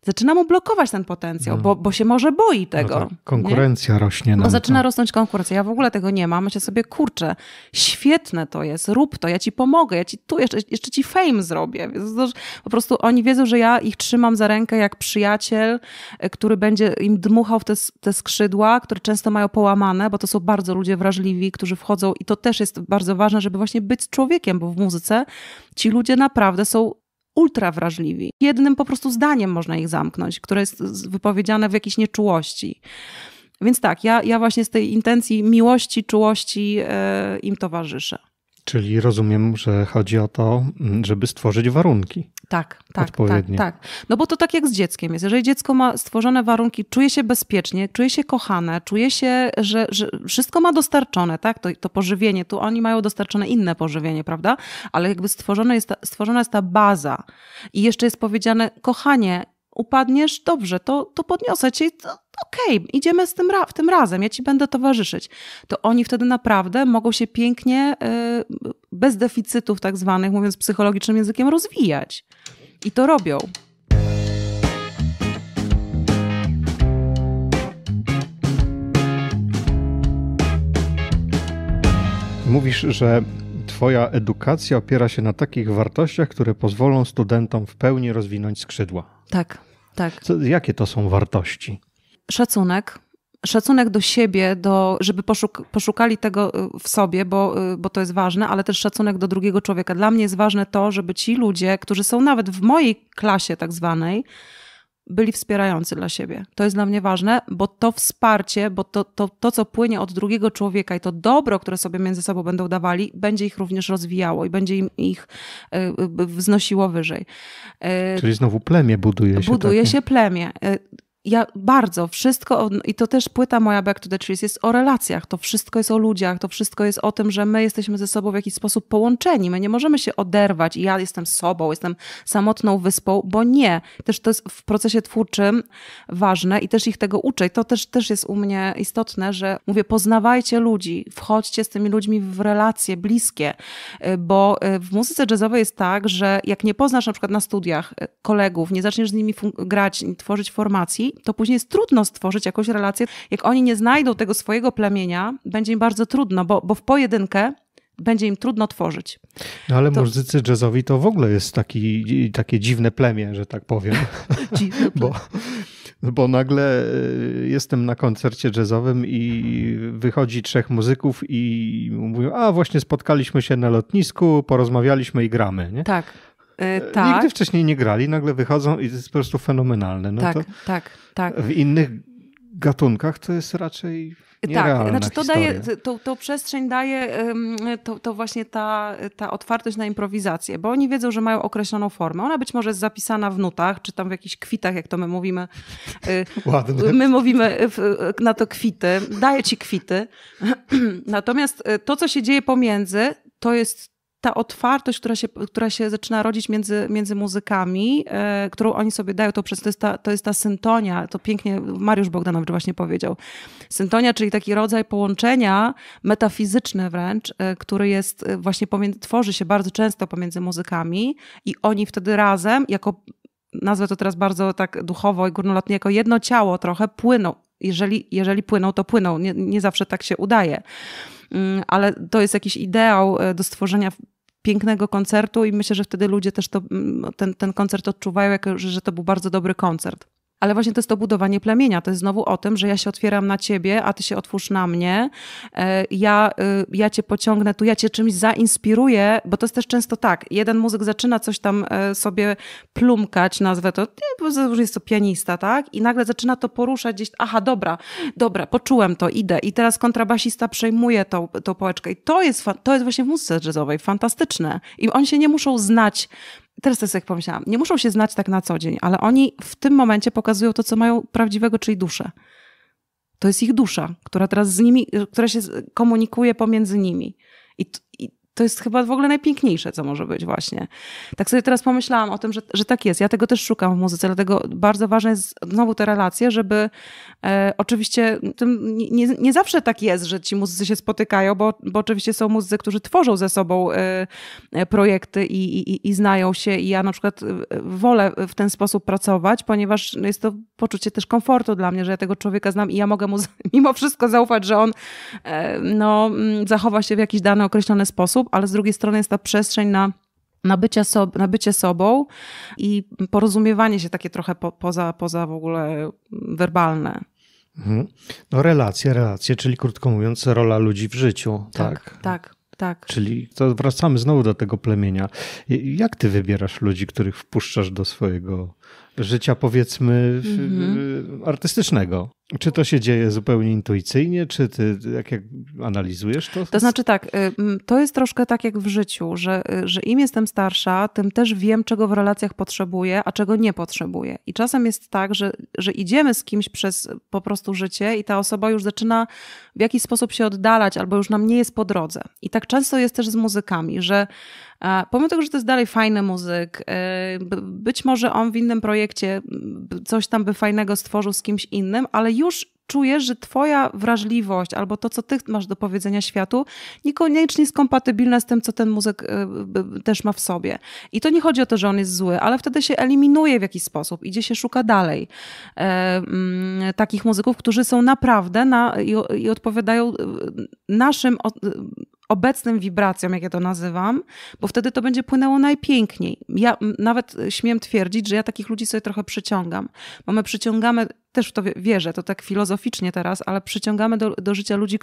zaczyna mu blokować ten potencjał, no. bo, bo się może boi no tego. No tak. Konkurencja nie? rośnie. Nam zaczyna to. rosnąć konkurencja. Ja w ogóle tego nie mam. Myślę sobie, kurczę, świetne to jest, rób to, ja ci pomogę, ja ci tu jeszcze, jeszcze ci fame zrobię. Po prostu oni wiedzą, że ja ich trzymam za rękę jak przyjaciel, e, który będzie im dmuchał w te, te skrzydła, które często mają połamane, bo to są bardzo ludzie wrażliwi, którzy wchodzą i to też jest bardzo ważne, żeby właśnie być człowiekiem, bo w muzyce ci ludzie naprawdę są ultra wrażliwi. Jednym po prostu zdaniem można ich zamknąć, które jest wypowiedziane w jakiejś nieczułości. Więc tak, ja, ja właśnie z tej intencji miłości, czułości yy, im towarzyszę. Czyli rozumiem, że chodzi o to, mm, żeby stworzyć warunki. Tak, tak, tak, tak. No bo to tak jak z dzieckiem jest. Jeżeli dziecko ma stworzone warunki, czuje się bezpiecznie, czuje się kochane, czuje się, że, że wszystko ma dostarczone, tak? To, to pożywienie, tu oni mają dostarczone inne pożywienie, prawda? Ale jakby stworzone jest ta, stworzona jest ta baza. I jeszcze jest powiedziane, kochanie, upadniesz, dobrze, to, to podniosę cię, okej, okay, idziemy z tym, w tym razem, ja ci będę towarzyszyć. To oni wtedy naprawdę mogą się pięknie, e, bez deficytów tak zwanych, mówiąc psychologicznym językiem, rozwijać. I to robią. Mówisz, że Twoja edukacja opiera się na takich wartościach, które pozwolą studentom w pełni rozwinąć skrzydła. Tak. Tak. Co, jakie to są wartości? Szacunek, szacunek do siebie, do, żeby poszuk, poszukali tego y, w sobie, bo, y, bo to jest ważne, ale też szacunek do drugiego człowieka. Dla mnie jest ważne to, żeby ci ludzie, którzy są nawet w mojej klasie tak zwanej, byli wspierający dla siebie. To jest dla mnie ważne, bo to wsparcie, bo to, to, to, co płynie od drugiego człowieka i to dobro, które sobie między sobą będą dawali, będzie ich również rozwijało i będzie im ich y, y, wznosiło wyżej. Y, Czyli znowu plemię buduje się. Buduje takie. się plemię ja bardzo wszystko, i to też płyta moja Back to the Trees jest o relacjach, to wszystko jest o ludziach, to wszystko jest o tym, że my jesteśmy ze sobą w jakiś sposób połączeni, my nie możemy się oderwać i ja jestem sobą, jestem samotną wyspą, bo nie. Też to jest w procesie twórczym ważne i też ich tego uczę i to też, też jest u mnie istotne, że mówię, poznawajcie ludzi, wchodźcie z tymi ludźmi w relacje bliskie, y, bo y, w muzyce jazzowej jest tak, że jak nie poznasz na przykład na studiach y, kolegów, nie zaczniesz z nimi grać, tworzyć formacji, to później jest trudno stworzyć jakąś relację. Jak oni nie znajdą tego swojego plemienia, będzie im bardzo trudno, bo, bo w pojedynkę będzie im trudno tworzyć. No ale to... muzycy jazzowi to w ogóle jest taki, takie dziwne plemię, że tak powiem. <laughs> dziwne bo, bo nagle y, jestem na koncercie jazzowym i wychodzi trzech muzyków i mówią, a właśnie spotkaliśmy się na lotnisku, porozmawialiśmy i gramy. Nie? Tak. E, e, tak. Nigdy wcześniej nie grali, nagle wychodzą i to jest po prostu fenomenalne. No tak, to tak, tak. W innych gatunkach to jest raczej e, tak, znaczy to daje, to, to przestrzeń daje to, to właśnie ta, ta otwartość na improwizację, bo oni wiedzą, że mają określoną formę. Ona być może jest zapisana w nutach, czy tam w jakichś kwitach, jak to my mówimy. <laughs> Ładne. My mówimy na to kwity, daje ci kwity. <clears throat> Natomiast to, co się dzieje pomiędzy, to jest ta otwartość, która się, która się zaczyna rodzić między, między muzykami, e, którą oni sobie dają, to, przez, to, jest ta, to jest ta syntonia, to pięknie Mariusz Bogdanowicz właśnie powiedział. Syntonia, czyli taki rodzaj połączenia metafizyczne wręcz, e, który jest e, właśnie, pomiędzy, tworzy się bardzo często pomiędzy muzykami i oni wtedy razem, jako nazwę to teraz bardzo tak duchowo i górnolotnie, jako jedno ciało trochę płyną, jeżeli, jeżeli płyną, to płyną. Nie, nie zawsze tak się udaje. Mm, ale to jest jakiś ideał e, do stworzenia pięknego koncertu i myślę, że wtedy ludzie też to, mm, ten, ten koncert odczuwają, jako, że, że to był bardzo dobry koncert. Ale właśnie to jest to budowanie plemienia. To jest znowu o tym, że ja się otwieram na ciebie, a ty się otwórz na mnie. E, ja, y, ja cię pociągnę tu, ja cię czymś zainspiruję, bo to jest też często tak. Jeden muzyk zaczyna coś tam e, sobie plumkać, nazwę to, już jest to pianista, tak? I nagle zaczyna to poruszać gdzieś, aha, dobra, dobra, poczułem to, idę. I teraz kontrabasista przejmuje tą, tą pałeczkę. I to jest, to jest właśnie w muzyce jazzowej fantastyczne. I oni się nie muszą znać teraz to sobie pomyślałam, nie muszą się znać tak na co dzień, ale oni w tym momencie pokazują to, co mają prawdziwego, czyli duszę. To jest ich dusza, która teraz z nimi, która się komunikuje pomiędzy nimi. I, i to jest chyba w ogóle najpiękniejsze, co może być właśnie. Tak sobie teraz pomyślałam o tym, że, że tak jest. Ja tego też szukam w muzyce, dlatego bardzo ważne jest znowu te relacje, żeby e, oczywiście tym, nie, nie zawsze tak jest, że ci muzycy się spotykają, bo, bo oczywiście są muzycy, którzy tworzą ze sobą e, e projekty i, i, i znają się i ja na przykład e, wolę w ten sposób pracować, ponieważ jest to poczucie też komfortu dla mnie, że ja tego człowieka znam i ja mogę mu <laughs> mimo wszystko zaufać, że on e, no, mm, zachowa się w jakiś dany określony sposób, ale z drugiej strony jest ta przestrzeń na nabycie, sob, nabycie sobą i porozumiewanie się takie trochę po, poza, poza w ogóle werbalne. Mhm. No relacje, relacje, czyli krótko mówiąc rola ludzi w życiu, tak? Tak, tak. tak. Czyli to wracamy znowu do tego plemienia. Jak ty wybierasz ludzi, których wpuszczasz do swojego życia powiedzmy mhm. artystycznego. Czy to się dzieje zupełnie intuicyjnie, czy ty jak, jak analizujesz to? To znaczy tak, y, to jest troszkę tak jak w życiu, że, y, że im jestem starsza, tym też wiem, czego w relacjach potrzebuję, a czego nie potrzebuję. I czasem jest tak, że, że idziemy z kimś przez po prostu życie i ta osoba już zaczyna w jakiś sposób się oddalać, albo już nam nie jest po drodze. I tak często jest też z muzykami, że Pomimo tego, że to jest dalej fajny muzyk, e, być może on w innym projekcie coś tam by fajnego stworzył z kimś innym, ale już czujesz, że twoja wrażliwość albo to, co ty masz do powiedzenia światu, niekoniecznie jest kompatybilne z tym, co ten muzyk e, też ma w sobie. I to nie chodzi o to, że on jest zły, ale wtedy się eliminuje w jakiś sposób, idzie się szuka dalej e, takich muzyków, którzy są naprawdę na, i, i odpowiadają naszym o, obecnym wibracjom, jak ja to nazywam, bo wtedy to będzie płynęło najpiękniej. Ja nawet e, śmiem twierdzić, że ja takich ludzi sobie trochę przyciągam, bo my przyciągamy, też w to wierzę, to tak filozoficznie teraz, ale przyciągamy do, do życia ludzi,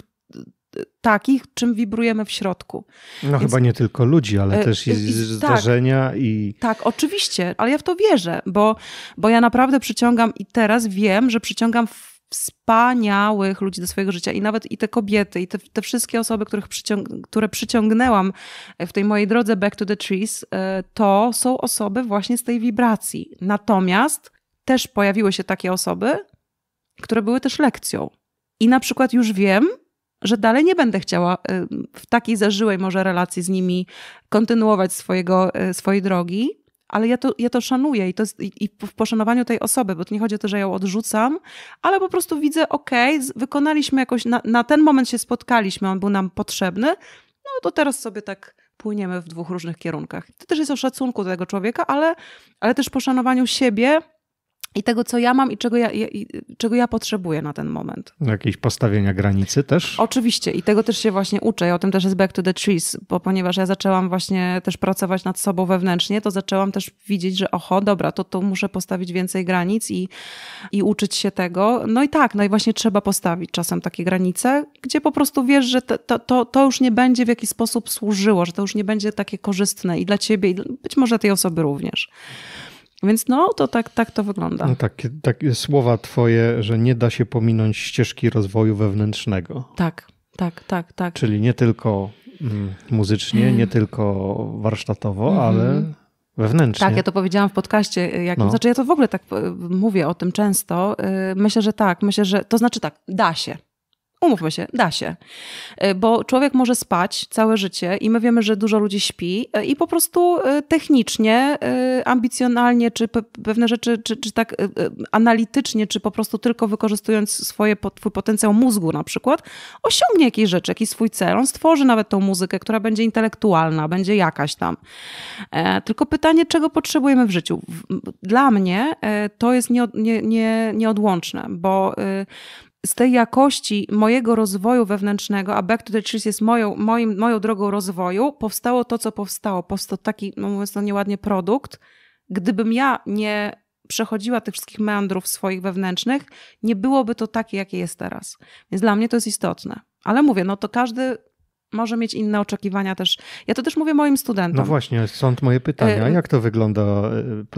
takich, czym wibrujemy w środku. No Więc, chyba nie tylko ludzi, ale e, też i, i, tak. zdarzenia tak, i. Tak, oczywiście, ale ja w to wierzę, bo, bo ja naprawdę przyciągam i teraz wiem, że przyciągam wspaniałych ludzi do swojego życia i nawet i te kobiety, i te, te wszystkie osoby, których przyciąg które przyciągnęłam w tej mojej drodze Back to the Trees, e, to są osoby właśnie z tej wibracji. Natomiast też pojawiły się takie osoby, które były też lekcją. I na przykład już wiem, że dalej nie będę chciała e, w takiej zażyłej może relacji z nimi kontynuować swojego, e, swojej drogi, ale ja to, ja to szanuję i, to jest, i, i w poszanowaniu tej osoby, bo to nie chodzi o to, że ją odrzucam, ale po prostu widzę, okej, okay, wykonaliśmy jakoś, na, na ten moment się spotkaliśmy, on był nam potrzebny, no to teraz sobie tak płyniemy w dwóch różnych kierunkach. To też jest o szacunku do tego człowieka, ale, ale też poszanowaniu siebie i tego, co ja mam i czego ja, i, czego ja potrzebuję na ten moment. Jakieś postawienia granicy też? Oczywiście i tego też się właśnie uczę. Ja o tym też jest Back to the Trees, bo ponieważ ja zaczęłam właśnie też pracować nad sobą wewnętrznie, to zaczęłam też widzieć, że oho, dobra, to, to muszę postawić więcej granic i, i uczyć się tego. No i tak, no i właśnie trzeba postawić czasem takie granice, gdzie po prostu wiesz, że to, to, to już nie będzie w jakiś sposób służyło, że to już nie będzie takie korzystne i dla ciebie, i być może tej osoby również. Więc no, to tak, tak to wygląda. No tak, tak, słowa twoje, że nie da się pominąć ścieżki rozwoju wewnętrznego. Tak, tak, tak, tak. Czyli nie tylko mm, muzycznie, mm. nie tylko warsztatowo, mm -hmm. ale wewnętrznie. Tak, ja to powiedziałam w podcaście. Jak, no. Znaczy, ja to w ogóle tak e, mówię o tym często. E, myślę, że tak. Myślę, że to znaczy tak, da się. Umówmy się, da się. E, bo człowiek może spać całe życie i my wiemy, że dużo ludzi śpi e, i po prostu e, technicznie, ambicjonalnie, czy pewne rzeczy, czy, czy tak analitycznie, czy po prostu tylko wykorzystując swoje, swój potencjał mózgu na przykład, osiągnie jakieś rzeczy, jakiś swój cel. On stworzy nawet tą muzykę, która będzie intelektualna, będzie jakaś tam. Tylko pytanie, czego potrzebujemy w życiu? Dla mnie to jest nieodłączne, bo y, z tej jakości mojego rozwoju wewnętrznego, a Back to the Trees jest moją, moim, moją drogą rozwoju, powstało to, co powstało. Powstał taki, no mówiąc to nieładnie, produkt. Gdybym ja nie przechodziła tych wszystkich meandrów swoich wewnętrznych, nie byłoby to takie, jakie jest teraz. Więc dla mnie to jest istotne. Ale mówię, no to każdy może mieć inne oczekiwania też. Ja to też mówię moim studentom. No właśnie, stąd moje pytania. E, Jak to wygląda?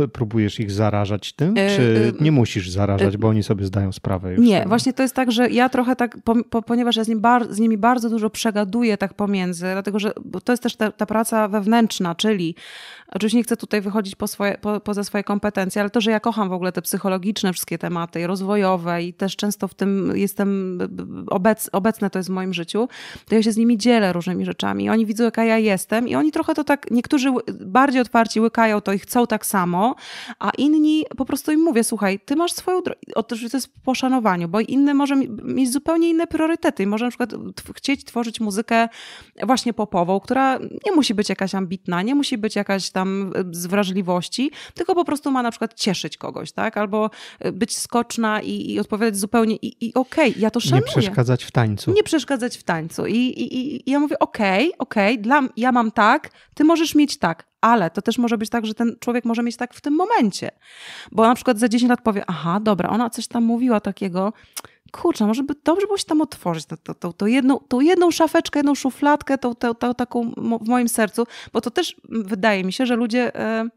E, próbujesz ich zarażać tym, e, czy nie musisz zarażać, bo oni sobie zdają sprawę już? Nie, no? właśnie to jest tak, że ja trochę tak, ponieważ ja z, nim bar, z nimi bardzo dużo przegaduję tak pomiędzy, dlatego że to jest też ta, ta praca wewnętrzna, czyli oczywiście nie chcę tutaj wychodzić po swoje, po, poza swoje kompetencje, ale to, że ja kocham w ogóle te psychologiczne wszystkie tematy, rozwojowe i też często w tym jestem obec, to jest w moim życiu, to ja się z nimi dzielę dzielę różnymi rzeczami. Oni widzą, jaka ja jestem i oni trochę to tak, niektórzy bardziej otwarci łykają to i chcą tak samo, a inni po prostu im mówię, słuchaj, ty masz swoją drogę, otóż to jest w poszanowaniu, bo inny może mieć zupełnie inne priorytety i może na przykład chcieć tworzyć muzykę właśnie popową, która nie musi być jakaś ambitna, nie musi być jakaś tam y, z wrażliwości, tylko po prostu ma na przykład cieszyć kogoś, tak? Albo y, być skoczna i, i odpowiadać zupełnie i, i okej, okay, ja to szanuję. Nie przeszkadzać w tańcu. Nie przeszkadzać w tańcu i, i, i ja mówię, okej, okay, okej, okay, ja mam tak, ty możesz mieć tak, ale to też może być tak, że ten człowiek może mieć tak w tym momencie. Bo na przykład za 10 lat powie, aha, dobra, ona coś tam mówiła takiego, kurczę, może by dobrze było się tam otworzyć, tą, to, to jedną, to jedną szafeczkę, jedną szufladkę, tą, tą, tą taką w moim sercu, bo to też wydaje mi się, że ludzie, e,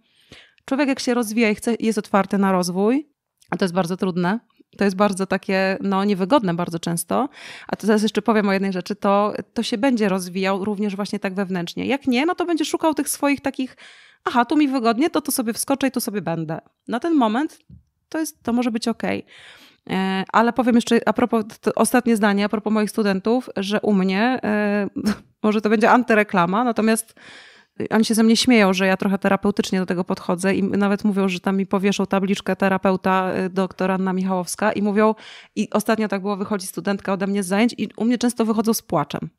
człowiek jak się rozwija i chce, jest otwarty na rozwój, a to jest bardzo trudne, to jest bardzo takie no, niewygodne bardzo często. A to teraz jeszcze powiem o jednej rzeczy, to, to się będzie rozwijał również właśnie tak wewnętrznie. Jak nie, no to będzie szukał tych swoich takich, aha, tu mi wygodnie, to to sobie wskoczę i tu sobie będę. Na ten moment to, jest, to może być ok. E, ale powiem jeszcze a propos, ostatnie zdanie a propos moich studentów, że u mnie, e, <laughs> może to będzie antyreklama, natomiast oni się ze mnie śmieją, że ja trochę terapeutycznie do tego podchodzę i nawet mówią, że tam mi powieszą tabliczkę terapeuta y, doktor Anna Michałowska i mówią, i ostatnio tak było, wychodzi studentka ode mnie z zajęć i u mnie często wychodzą z płaczem.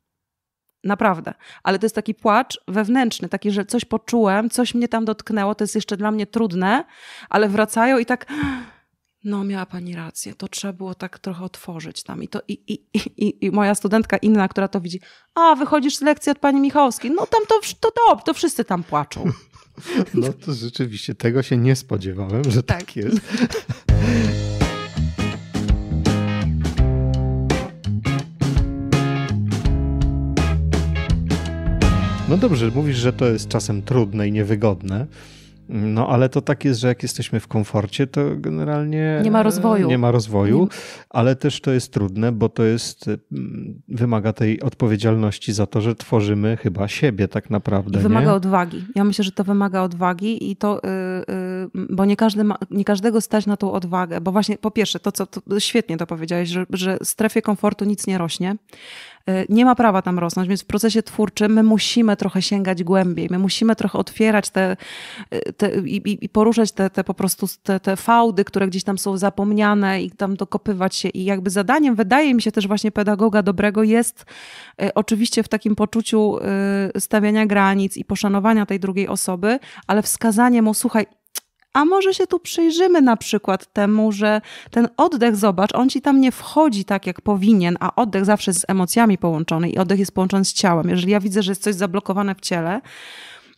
Naprawdę. Ale to jest taki płacz wewnętrzny, taki, że coś poczułem, coś mnie tam dotknęło, to jest jeszcze dla mnie trudne, ale wracają i tak no, miała pani rację, to trzeba było tak trochę otworzyć tam. I, to, i, i, i, i moja studentka inna, która to widzi, a wychodzisz z lekcji od pani Michałowskiej. No tam to, to dobrze, to wszyscy tam płaczą. <laughs> No to rzeczywiście, tego się nie spodziewałem, że tak, tak jest. No dobrze, mówisz, że to jest czasem trudne i niewygodne. No ale to tak jest, że jak jesteśmy w komforcie, to generalnie nie ma rozwoju. Nie ma rozwoju, mhm. ale też to jest trudne, bo to jest y, wymaga tej odpowiedzialności za to, że tworzymy chyba siebie tak naprawdę. I wymaga nie? odwagi. Ja myślę, że to wymaga odwagi i to yy, bo nie, każdy ma, nie każdego stać na tą odwagę, bo właśnie po pierwsze, to co to świetnie to powiedziałeś, że, że strefie komfortu nic nie rośnie, e, nie ma prawa tam rosnąć, więc w procesie twórczym my musimy trochę sięgać głębiej, my musimy trochę otwierać te, e, te i, i, poruszać te, te po prostu te, te fałdy, które gdzieś tam są zapomniane i tam dokopywać się i jakby zadaniem wydaje mi się też właśnie pedagoga dobrego jest e, oczywiście w takim poczuciu stawiania granic i poszanowania tej drugiej osoby, ale wskazanie mu, słuchaj, a może się tu przyjrzymy na przykład temu, że ten oddech, zobacz, on ci tam nie wchodzi tak, jak powinien, a oddech zawsze jest z emocjami połączony i oddech jest połączony z ciałem. Jeżeli ja widzę, że jest coś zablokowane w ciele,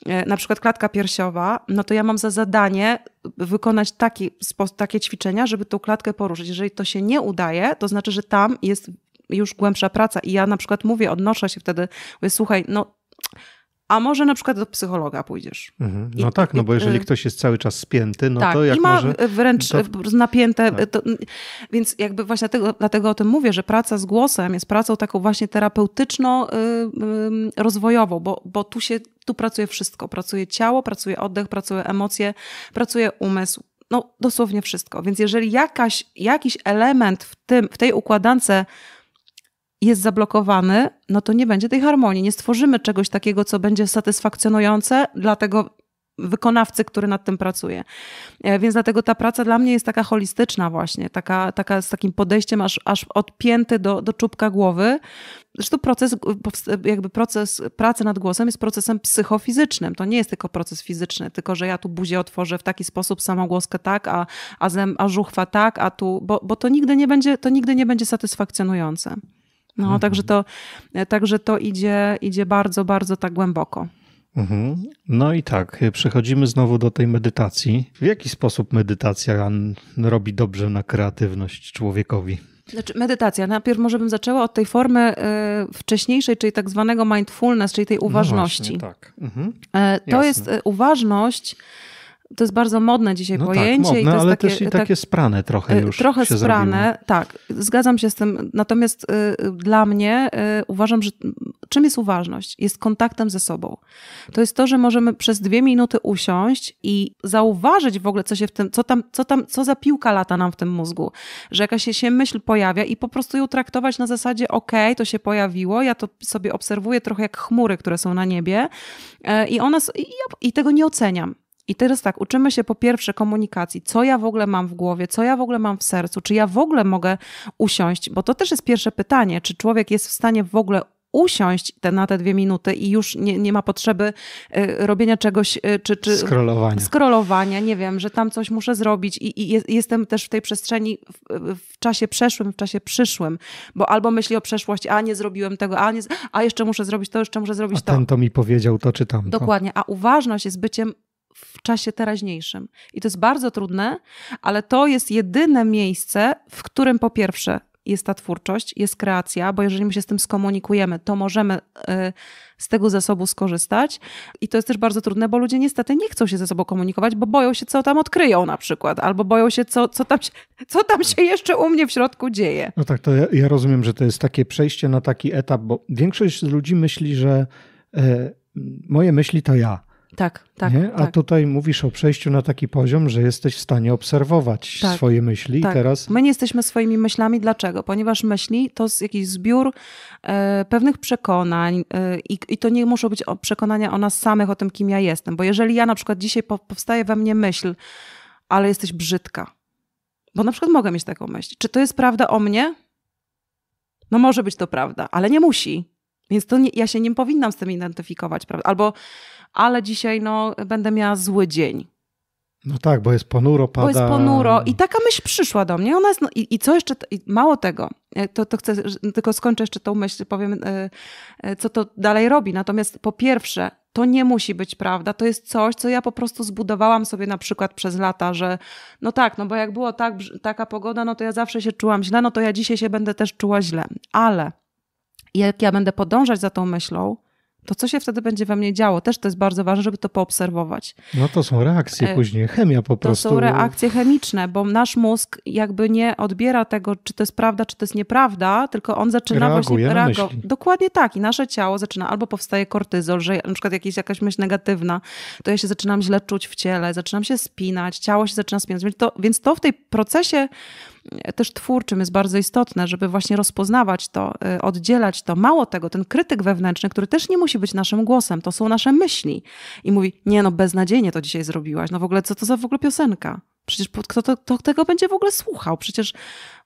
e, na przykład klatka piersiowa, no to ja mam za zadanie wykonać taki, takie ćwiczenia, żeby tą klatkę poruszyć. Jeżeli to się nie udaje, to znaczy, że tam jest już głębsza praca. I ja na przykład mówię, odnoszę się wtedy, mówię, słuchaj, no a może na przykład do psychologa pójdziesz. Mhm. No I, tak, no bo jeżeli y- ktoś jest cały czas spięty, no tak, to jak i ma może... wręcz to... napięte, tak. to, więc jakby właśnie dlatego, dlatego o tym mówię, że praca z głosem jest pracą taką właśnie terapeutyczną, y, y, rozwojową, bo, bo tu się, tu pracuje wszystko. Pracuje ciało, pracuje oddech, pracuje emocje, pracuje umysł. No dosłownie wszystko. Więc jeżeli jakaś, jakiś element w, tym, w tej układance jest zablokowany, no to nie będzie tej harmonii. Nie stworzymy czegoś takiego, co będzie satysfakcjonujące dla tego wykonawcy, który nad tym pracuje. E, więc dlatego ta praca dla mnie jest taka holistyczna właśnie, taka, taka z takim podejściem aż, aż odpięty do, do czubka głowy. Zresztą proces, jakby proces pracy nad głosem jest procesem psychofizycznym. To nie jest tylko proces fizyczny, tylko że ja tu buzię otworzę w taki sposób, samogłoskę tak, a, a, zęb, a żuchwa tak, a tu, bo, bo to nigdy nie będzie, to nigdy nie będzie satysfakcjonujące. No, mhm. także to, także to idzie, idzie bardzo, bardzo tak głęboko. Mhm. No i tak, przechodzimy znowu do tej medytacji. W jaki sposób medytacja robi dobrze na kreatywność człowiekowi? Znaczy medytacja. Najpierw może bym zaczęła od tej formy y, wcześniejszej, czyli tak zwanego mindfulness, czyli tej uważności. No właśnie, tak. Mhm. E, to Jasne. jest e, uważność to jest bardzo modne dzisiaj no tak, pojęcie. Tak, modne, i to ale takie, też i tak, takie tak, sprane trochę e, już. Trochę sprane, zrobiło. tak. Zgadzam się z tym. Natomiast y, dla mnie y, uważam, że czym jest uważność? Jest kontaktem ze sobą. To jest to, że możemy przez dwie minuty usiąść i zauważyć w ogóle, co się w tym, co tam, co tam, co za piłka lata nam w tym mózgu, że jakaś się myśl pojawia i po prostu ją traktować na zasadzie, okej, okay, to się pojawiło, ja to sobie obserwuję trochę jak chmury, które są na niebie y, i ona, i, i tego nie oceniam. I teraz tak, uczymy się po pierwsze komunikacji, co ja w ogóle mam w głowie, co ja w ogóle mam w sercu, czy ja w ogóle mogę usiąść, bo to też jest pierwsze pytanie, czy człowiek jest w stanie w ogóle usiąść te, na te dwie minuty i już nie, nie ma potrzeby y, robienia czegoś, y, czy, czy skrolowania. skrolowania, nie wiem, że tam coś muszę zrobić i, i jest, jestem też w tej przestrzeni w, w, czasie przeszłym, w czasie przyszłym, bo albo myśli o przeszłości, a nie zrobiłem tego, a, nie, a jeszcze muszę zrobić to, jeszcze muszę zrobić a to. ten to mi powiedział to, czy tam. Dokładnie, a uważność jest byciem w czasie teraźniejszym. I to jest bardzo trudne, ale to jest jedyne miejsce, w którym po pierwsze jest ta twórczość, jest kreacja, bo jeżeli my się z tym skomunikujemy, to możemy y, z tego zasobu skorzystać. I to jest też bardzo trudne, bo ludzie niestety nie chcą się ze sobą komunikować, bo boją się, co tam odkryją na przykład, albo boją się, co, co, tam, się, co tam się jeszcze u mnie w środku dzieje. No tak, to ja, ja rozumiem, że to jest takie przejście na taki etap, bo większość z ludzi myśli, że e, moje myśli to ja. Tak, tak. Nie? A tak. tutaj mówisz o przejściu na taki poziom, że jesteś w stanie obserwować tak, swoje myśli tak. i teraz. My nie jesteśmy swoimi myślami. Dlaczego? Ponieważ myśli to jest jakiś zbiór e, pewnych przekonań e, i, i, to nie muszą być przekonania o nas samych, o tym, kim ja jestem. Bo jeżeli ja na przykład dzisiaj po, powstaje we mnie myśl, ale jesteś brzydka, bo na przykład mogę mieć taką myśl. Czy to jest prawda o mnie? No może być to prawda, ale nie musi. Więc to nie, ja się nie powinnam z tym identyfikować, prawda? Albo, ale dzisiaj no, będę miała zły dzień. No tak, bo jest ponuro, pada. Bo jest ponuro i taka myśl przyszła do mnie. Ona jest, no, i, i, co jeszcze, i mało tego, e, to, to chcę, tylko skończę jeszcze tą myśl, powiem, e, e, co to dalej robi. Natomiast po pierwsze, to nie musi być prawda, to jest coś, co ja po prostu zbudowałam sobie na przykład przez lata, że no tak, no bo jak było tak, taka pogoda, no to ja zawsze się czułam źle, no to ja dzisiaj się będę też czuła źle. Ale i jak ja będę podążać za tą myślą, to co się wtedy będzie we mnie działo? Też to jest bardzo ważne, żeby to poobserwować. No to są reakcje e, później, chemia po to prostu. To są reakcje chemiczne, bo nasz mózg jakby nie odbiera tego, czy to jest prawda, czy to jest nieprawda, tylko on zaczyna Reaguje właśnie reagować. Dokładnie tak i nasze ciało zaczyna, albo powstaje kortyzol, że na przykład jakieś, jakaś myśl negatywna, to ja się zaczynam źle czuć w ciele, zaczynam się spinać, ciało się zaczyna spinać, więc to, więc to w tej procesie też twórczym jest bardzo istotne, żeby właśnie rozpoznawać to, y, oddzielać to. Mało tego, ten krytyk wewnętrzny, który też nie musi być naszym głosem, to są nasze myśli. I mówi, nie no, beznadziejnie to dzisiaj zrobiłaś, no w ogóle co to za w ogóle piosenka? Przecież kto, to, kto tego będzie w ogóle słuchał? Przecież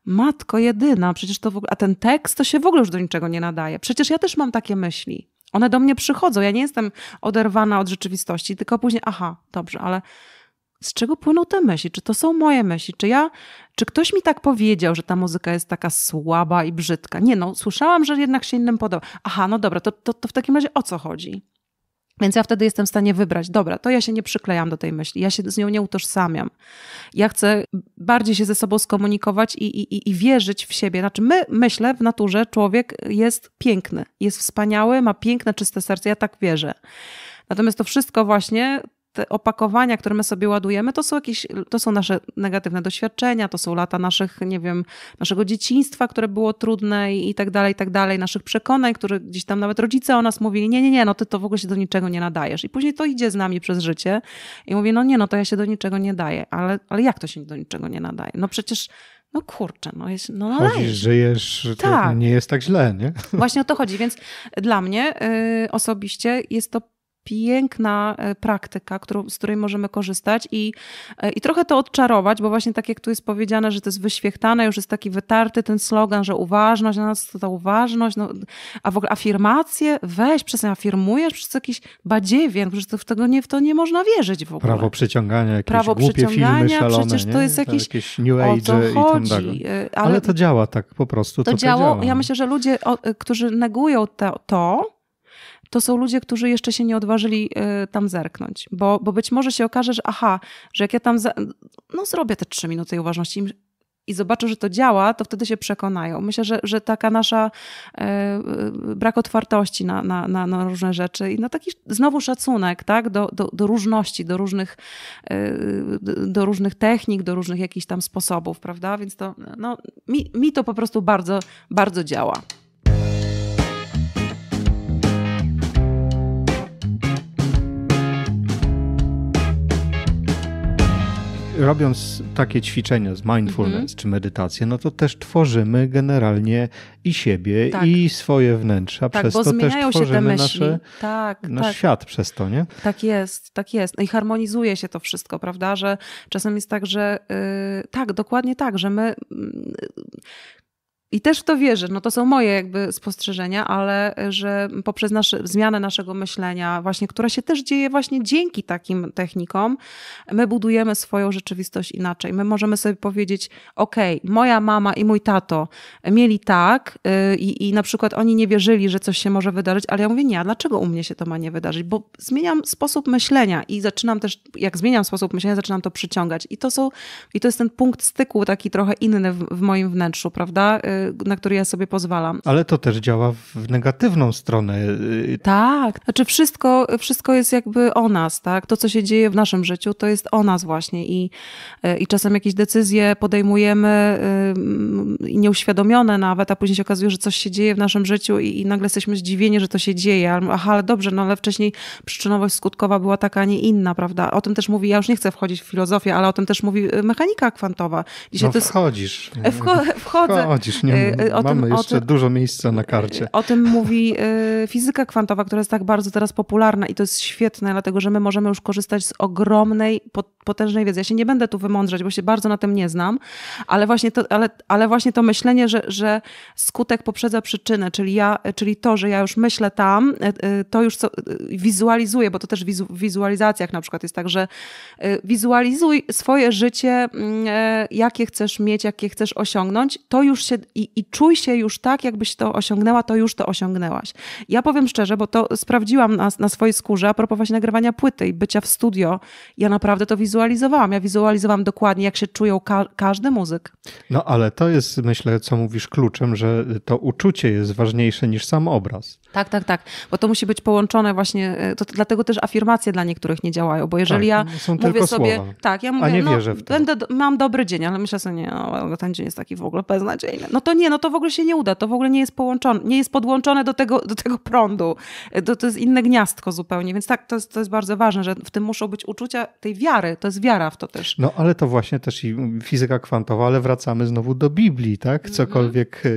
matko jedyna, przecież to w ogóle, a ten tekst to się w ogóle już do niczego nie nadaje. Przecież ja też mam takie myśli. One do mnie przychodzą. Ja nie jestem oderwana od rzeczywistości, tylko później, aha, dobrze, ale z czego płyną te myśli? Czy to są moje myśli? Czy ja, czy ktoś mi tak powiedział, że ta muzyka jest taka słaba i brzydka? Nie no, słyszałam, że jednak się innym podoba. Aha, no dobra, to, to, to w takim razie o co chodzi? Więc ja wtedy jestem w stanie wybrać, dobra, to ja się nie przyklejam do tej myśli, ja się z nią nie utożsamiam. Ja chcę bardziej się ze sobą skomunikować i, i, i wierzyć w siebie. Znaczy, my, myślę, w naturze człowiek jest piękny, jest wspaniały, ma piękne, czyste serce, ja tak wierzę. Natomiast to wszystko właśnie opakowania, które my sobie ładujemy, to są jakieś, to są nasze negatywne doświadczenia, to są lata naszych, nie wiem, naszego dzieciństwa, które było trudne i, i tak dalej, i tak dalej, naszych przekonań, które gdzieś tam nawet rodzice o nas mówili, nie, nie, nie, no ty to w ogóle się do niczego nie nadajesz. I później to idzie z nami przez życie i mówię, no nie, no to ja się do niczego nie daję, ale, ale jak to się do niczego nie nadaje? No przecież no kurczę, no, jest, no nalejesz. Chodzisz, żyjesz, tak. nie jest tak źle, nie? Właśnie o to chodzi, więc dla mnie y, osobiście jest to piękna e, praktyka, którą, z której możemy korzystać i, e, i trochę to odczarować, bo właśnie tak jak tu jest powiedziane, że to jest wyświechtane, już jest taki wytarty ten slogan, że uważność, nas to ta uważność, no, a w ogóle afirmacje, weź, przestań afirmujesz, przez jakiś badziewien, przecież to w, tego nie, w to nie można wierzyć w ogóle. Prawo przyciągania, jakieś Prawo głupie przyciągania, filmy szalone, przecież to jest jakiś, jakieś new age i tak ten ale, ale, to działa tak po prostu. To, to działo, działa. ja myślę, że ludzie, o, e, którzy negują to, to to są ludzie, którzy jeszcze się nie odważyli y, tam zerknąć, bo, bo być może się okaże, że aha, że jak ja tam za, no zrobię te trzy minuty uważności i zobaczę, że to działa, to wtedy się przekonają. Myślę, że, że taka nasza e, e, brak otwartości na, na, na, na, różne rzeczy i na taki znowu szacunek tak? do, do, do różności, do różnych, e, do różnych technik, do różnych jakichś tam sposobów, prawda? Więc to no, mi, mi to po prostu bardzo, bardzo działa. robiąc takie ćwiczenia z mindfulness mm -hmm. czy medytację, no to też tworzymy generalnie i siebie, tak. i swoje wnętrza. Tak, przez bo to zmieniają też tworzymy się te myśli. Nasze, tak, nasz tak. świat przez to, nie? Tak jest, tak jest. No i harmonizuje się to wszystko, prawda? Że czasem jest tak, że yy, tak, dokładnie tak, że my. Yy, i też w to wierzę, no to są moje jakby spostrzeżenia, ale że poprzez nasze, zmianę naszego myślenia właśnie, która się też dzieje właśnie dzięki takim technikom, my budujemy swoją rzeczywistość inaczej. My możemy sobie powiedzieć, ok, moja mama i mój tato mieli tak y, i, i na przykład oni nie wierzyli, że coś się może wydarzyć, ale ja mówię, nie, a dlaczego u mnie się to ma nie wydarzyć? Bo zmieniam sposób myślenia i zaczynam też, jak zmieniam sposób myślenia, zaczynam to przyciągać. I to są, i to jest ten punkt styku taki trochę inny w, w moim wnętrzu, prawda? Y, na który ja sobie pozwalam. Ale to też działa w negatywną stronę. Tak, znaczy wszystko, wszystko jest jakby o nas, tak? To, co się dzieje w naszym życiu, to jest o nas właśnie i, i czasem jakieś decyzje podejmujemy nieuświadomione nawet, a później się okazuje, że coś się dzieje w naszym życiu i, i nagle jesteśmy zdziwieni, że to się dzieje. Aha, ale dobrze, no ale wcześniej przyczynowość skutkowa była taka, a nie inna, prawda? O tym też mówi, ja już nie chcę wchodzić w filozofię, ale o tym też mówi y, mechanika kwantowa. Dzisiaj no, wchodzisz. E, wcho wchodzę. Wchodzisz, nie, y, y, o mamy tym, jeszcze o tym, dużo miejsca na karcie. Y, o tym mówi fizyka kwantowa, która jest tak bardzo teraz popularna i to jest świetne, dlatego że my możemy już korzystać z ogromnej, potężnej wiedzy. Ja się nie będę tu wymądrzać, bo się bardzo na tym nie znam, ale właśnie to, ale, ale właśnie to myślenie, że, że skutek poprzedza przyczynę, czyli, ja, czyli to, że ja już myślę tam, to już co, wizualizuję, bo to też w wizualizacjach na przykład jest tak, że wizualizuj swoje życie, mm, jakie chcesz mieć, jakie chcesz osiągnąć, to już się i, i czuj się już tak, jakbyś to osiągnęła, to już to osiągnęłaś. Ja powiem szczerze, bo to sprawdziłam na, na swojej skórze, a propos właśnie nagrywania płyty i bycia w studio, ja naprawdę to wizualizowałam. Ja wizualizowałam dokładnie, jak się czują ka każdy muzyk. No ale to jest, myślę, co mówisz kluczem, że to uczucie jest ważniejsze niż sam obraz. Tak, tak, tak. Bo to musi być połączone właśnie, e, to, dlatego też afirmacje dla niektórych nie działają, bo jeżeli tak, ja no, mówię sobie, słowa, tak, ja mówię, no, będę, mam dobry dzień, ale myślę sobie, nie, no, ten dzień jest taki w ogóle beznadziejny. No to nie, no to w ogóle się nie uda, to w ogóle nie jest połączone, nie jest podłączone do tego, do tego prądu. E, to, to jest inne gniazdko zupełnie, więc tak, to jest, to jest bardzo ważne, że w tym muszą być uczucia tej wiary, to jest wiara w to też. No ale to właśnie też i fizyka kwantowa, ale wracamy znowu do Biblii, tak? Mhm. Cokolwiek e,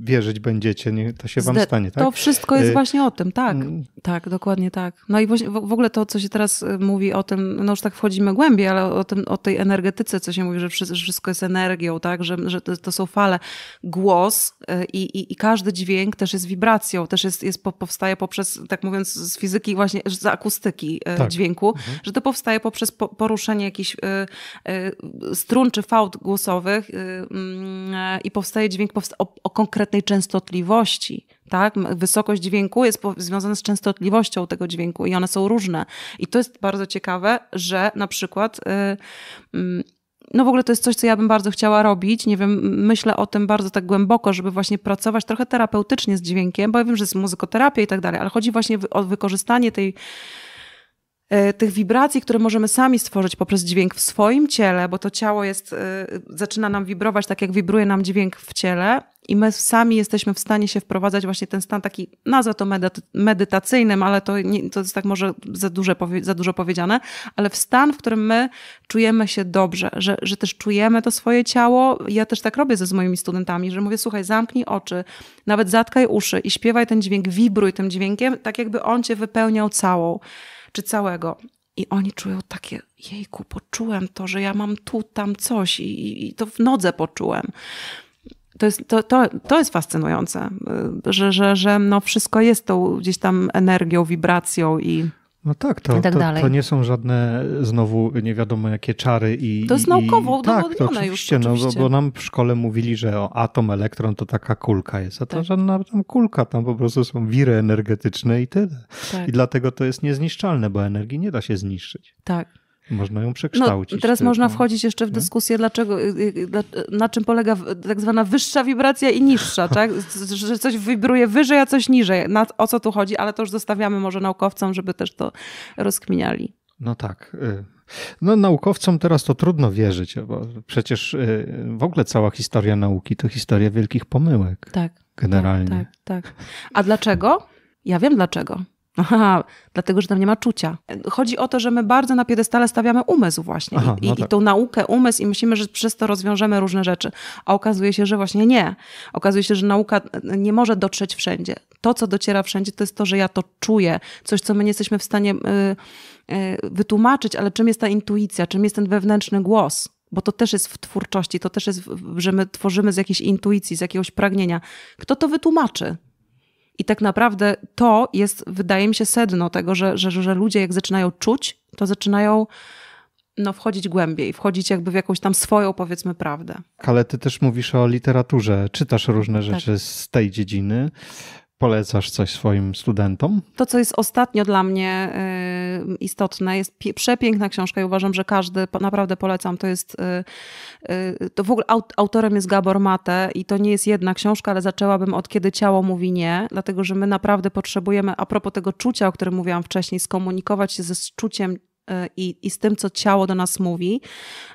wierzyć będziecie, nie, to się wam stanie, tak? To wszystko wszystko jest y, właśnie o tym, tak. Mm. Tak, dokładnie tak. No i właśnie w ogóle to, co się teraz y, mówi o tym, no już tak wchodzimy głębiej, ale o, tym, o tej energetyce, co się mówi, że wszystko jest energią, tak, że, że to, są fale. Głos y, i, i, i każdy dźwięk też jest wibracją, też jest, jest powstaje poprzez, tak mówiąc z fizyki właśnie, z akustyki tak. dźwięku, mhm. że to powstaje poprzez poruszenie jakichś strun czy fałd głosowych mm, i powstaje dźwięk o, o konkretnej częstotliwości tak? Wysokość dźwięku jest związana z częstotliwością tego dźwięku i one są różne. I to jest bardzo ciekawe, że na przykład. Y, mm, no w ogóle to jest coś, co ja bym bardzo chciała robić. Nie wiem, myślę o tym bardzo tak głęboko, żeby właśnie pracować trochę terapeutycznie z dźwiękiem, bo ja wiem, że jest muzykoterapia i tak dalej, ale chodzi właśnie o wykorzystanie tej E, tych wibracji, które możemy sami stworzyć poprzez dźwięk w swoim ciele, bo to ciało jest, e, zaczyna nam wibrować tak, jak wibruje nam dźwięk w ciele, i my sami jesteśmy w stanie się wprowadzać właśnie ten stan taki, nazwę to medytacyjnym, ale to, nie, to jest tak może za, duże, za dużo powiedziane, ale w stan, w którym my czujemy się dobrze, że, że też czujemy to swoje ciało. Ja też tak robię ze z moimi studentami, że mówię, słuchaj, zamknij oczy, nawet zatkaj uszy i śpiewaj ten dźwięk, wibruj tym dźwiękiem, tak jakby on cię wypełniał całą czy całego. I oni czują takie, jejku, poczułem to, że ja mam tu, tam coś i, i, to w nodze poczułem. To jest, to, to, to jest fascynujące, y, że, że, że no wszystko jest tą gdzieś tam energią, wibracją i no tak, to, tak to, to, nie są żadne znowu nie wiadomo jakie czary i. To jest naukowo tak, udowodnione tak, to oczywiście, już. Oczywiście. No, bo, bo nam w szkole mówili, że o, atom, elektron to taka kulka jest, a to tak. żadna tam kulka, tam po prostu są wiry energetyczne i tyle. Tak. I dlatego to jest niezniszczalne, bo energii nie da się zniszczyć. Tak. Można ją no, przekształcić. No, teraz tylko. można wchodzić jeszcze w no. dyskusję, dlaczego, y, y, na czym polega tak zwana wyższa wibracja i niższa, <laughs> tak? że coś wibruje wyżej, a coś niżej. Na, o co tu chodzi? Ale to już zostawiamy może naukowcom, żeby też to rozkminiali. No tak. Y. No, naukowcom teraz to trudno wierzyć, bo przecież w ogóle cała historia nauki to historia wielkich pomyłek. Tak. Generalnie. Tak, tak. tak. A dlaczego? Ja wiem dlaczego. Aha, dlatego, że tam nie ma czucia. Chodzi o to, że my bardzo na piedestale stawiamy umysł właśnie Aha, i, no i tak. tą naukę, umysł i myślimy, że przez to rozwiążemy różne rzeczy, a okazuje się, że właśnie nie. Okazuje się, że nauka nie może dotrzeć wszędzie. To, co dociera wszędzie, to jest to, że ja to czuję, coś, co my nie jesteśmy w stanie y, y, wytłumaczyć, ale czym jest ta intuicja, czym jest ten wewnętrzny głos bo to też jest w twórczości, to też jest, że my tworzymy z jakiejś intuicji, z jakiegoś pragnienia. Kto to wytłumaczy? I tak naprawdę to jest, wydaje mi się, sedno tego, że, że, że ludzie jak zaczynają czuć, to zaczynają no, wchodzić głębiej, wchodzić jakby w jakąś tam swoją, powiedzmy, prawdę. Ale ty też mówisz o literaturze, czytasz różne tak. rzeczy tak. z tej dziedziny. Polecasz coś swoim studentom? To, co jest ostatnio dla mnie y, istotne, jest przepiękna książka i uważam, że każdy, naprawdę polecam, to jest, y, y, to w ogóle autorem jest Gabor Mate i to nie jest jedna książka, ale zaczęłabym od Kiedy ciało mówi nie, dlatego, że my naprawdę potrzebujemy, a propos tego czucia, o którym mówiłam wcześniej, skomunikować się ze czuciem E, i, i z tym, co ciało do nas mówi,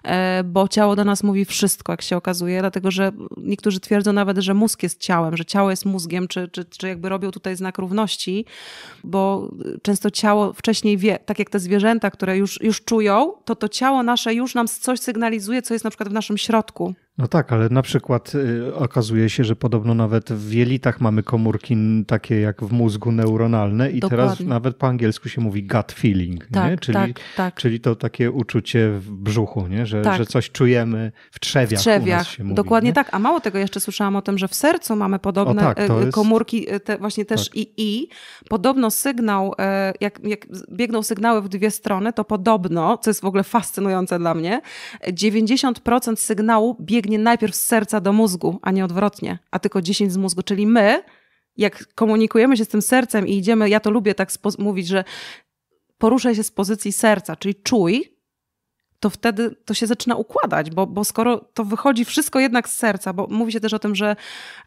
e, bo ciało do nas mówi wszystko, jak się okazuje, dlatego że niektórzy twierdzą nawet, że mózg jest ciałem, że ciało jest mózgiem, czy, czy, czy jakby robią tutaj znak równości, bo często ciało wcześniej wie, tak jak te zwierzęta, które już, już czują, to to ciało nasze już nam coś sygnalizuje, co jest na przykład w naszym środku. No tak, ale na przykład y, okazuje się, że podobno nawet w jelitach mamy komórki takie jak w mózgu neuronalne i Dokładnie. teraz nawet po angielsku się mówi gut feeling, tak, nie? Czyli, tak, tak. czyli to takie uczucie w brzuchu, nie? Że, tak. że coś czujemy w trzewiach. W trzewiach. Mówi, Dokładnie nie? tak, a mało tego jeszcze słyszałam o tym, że w sercu mamy podobne o, tak, y, y, jest... komórki, te właśnie też tak. i. Podobno sygnał, jak, jak biegną sygnały w dwie strony, to podobno, co jest w ogóle fascynujące dla mnie, 90% sygnału biegnie biegnie najpierw z serca do mózgu, a nie odwrotnie, a tylko 10 z mózgu. Czyli my, jak komunikujemy się z tym sercem i idziemy, ja to lubię tak mówić, że poruszaj się z pozycji serca, czyli czuj, to wtedy to się zaczyna układać, bo, bo skoro to wychodzi wszystko jednak z serca, bo mówi się też o tym, że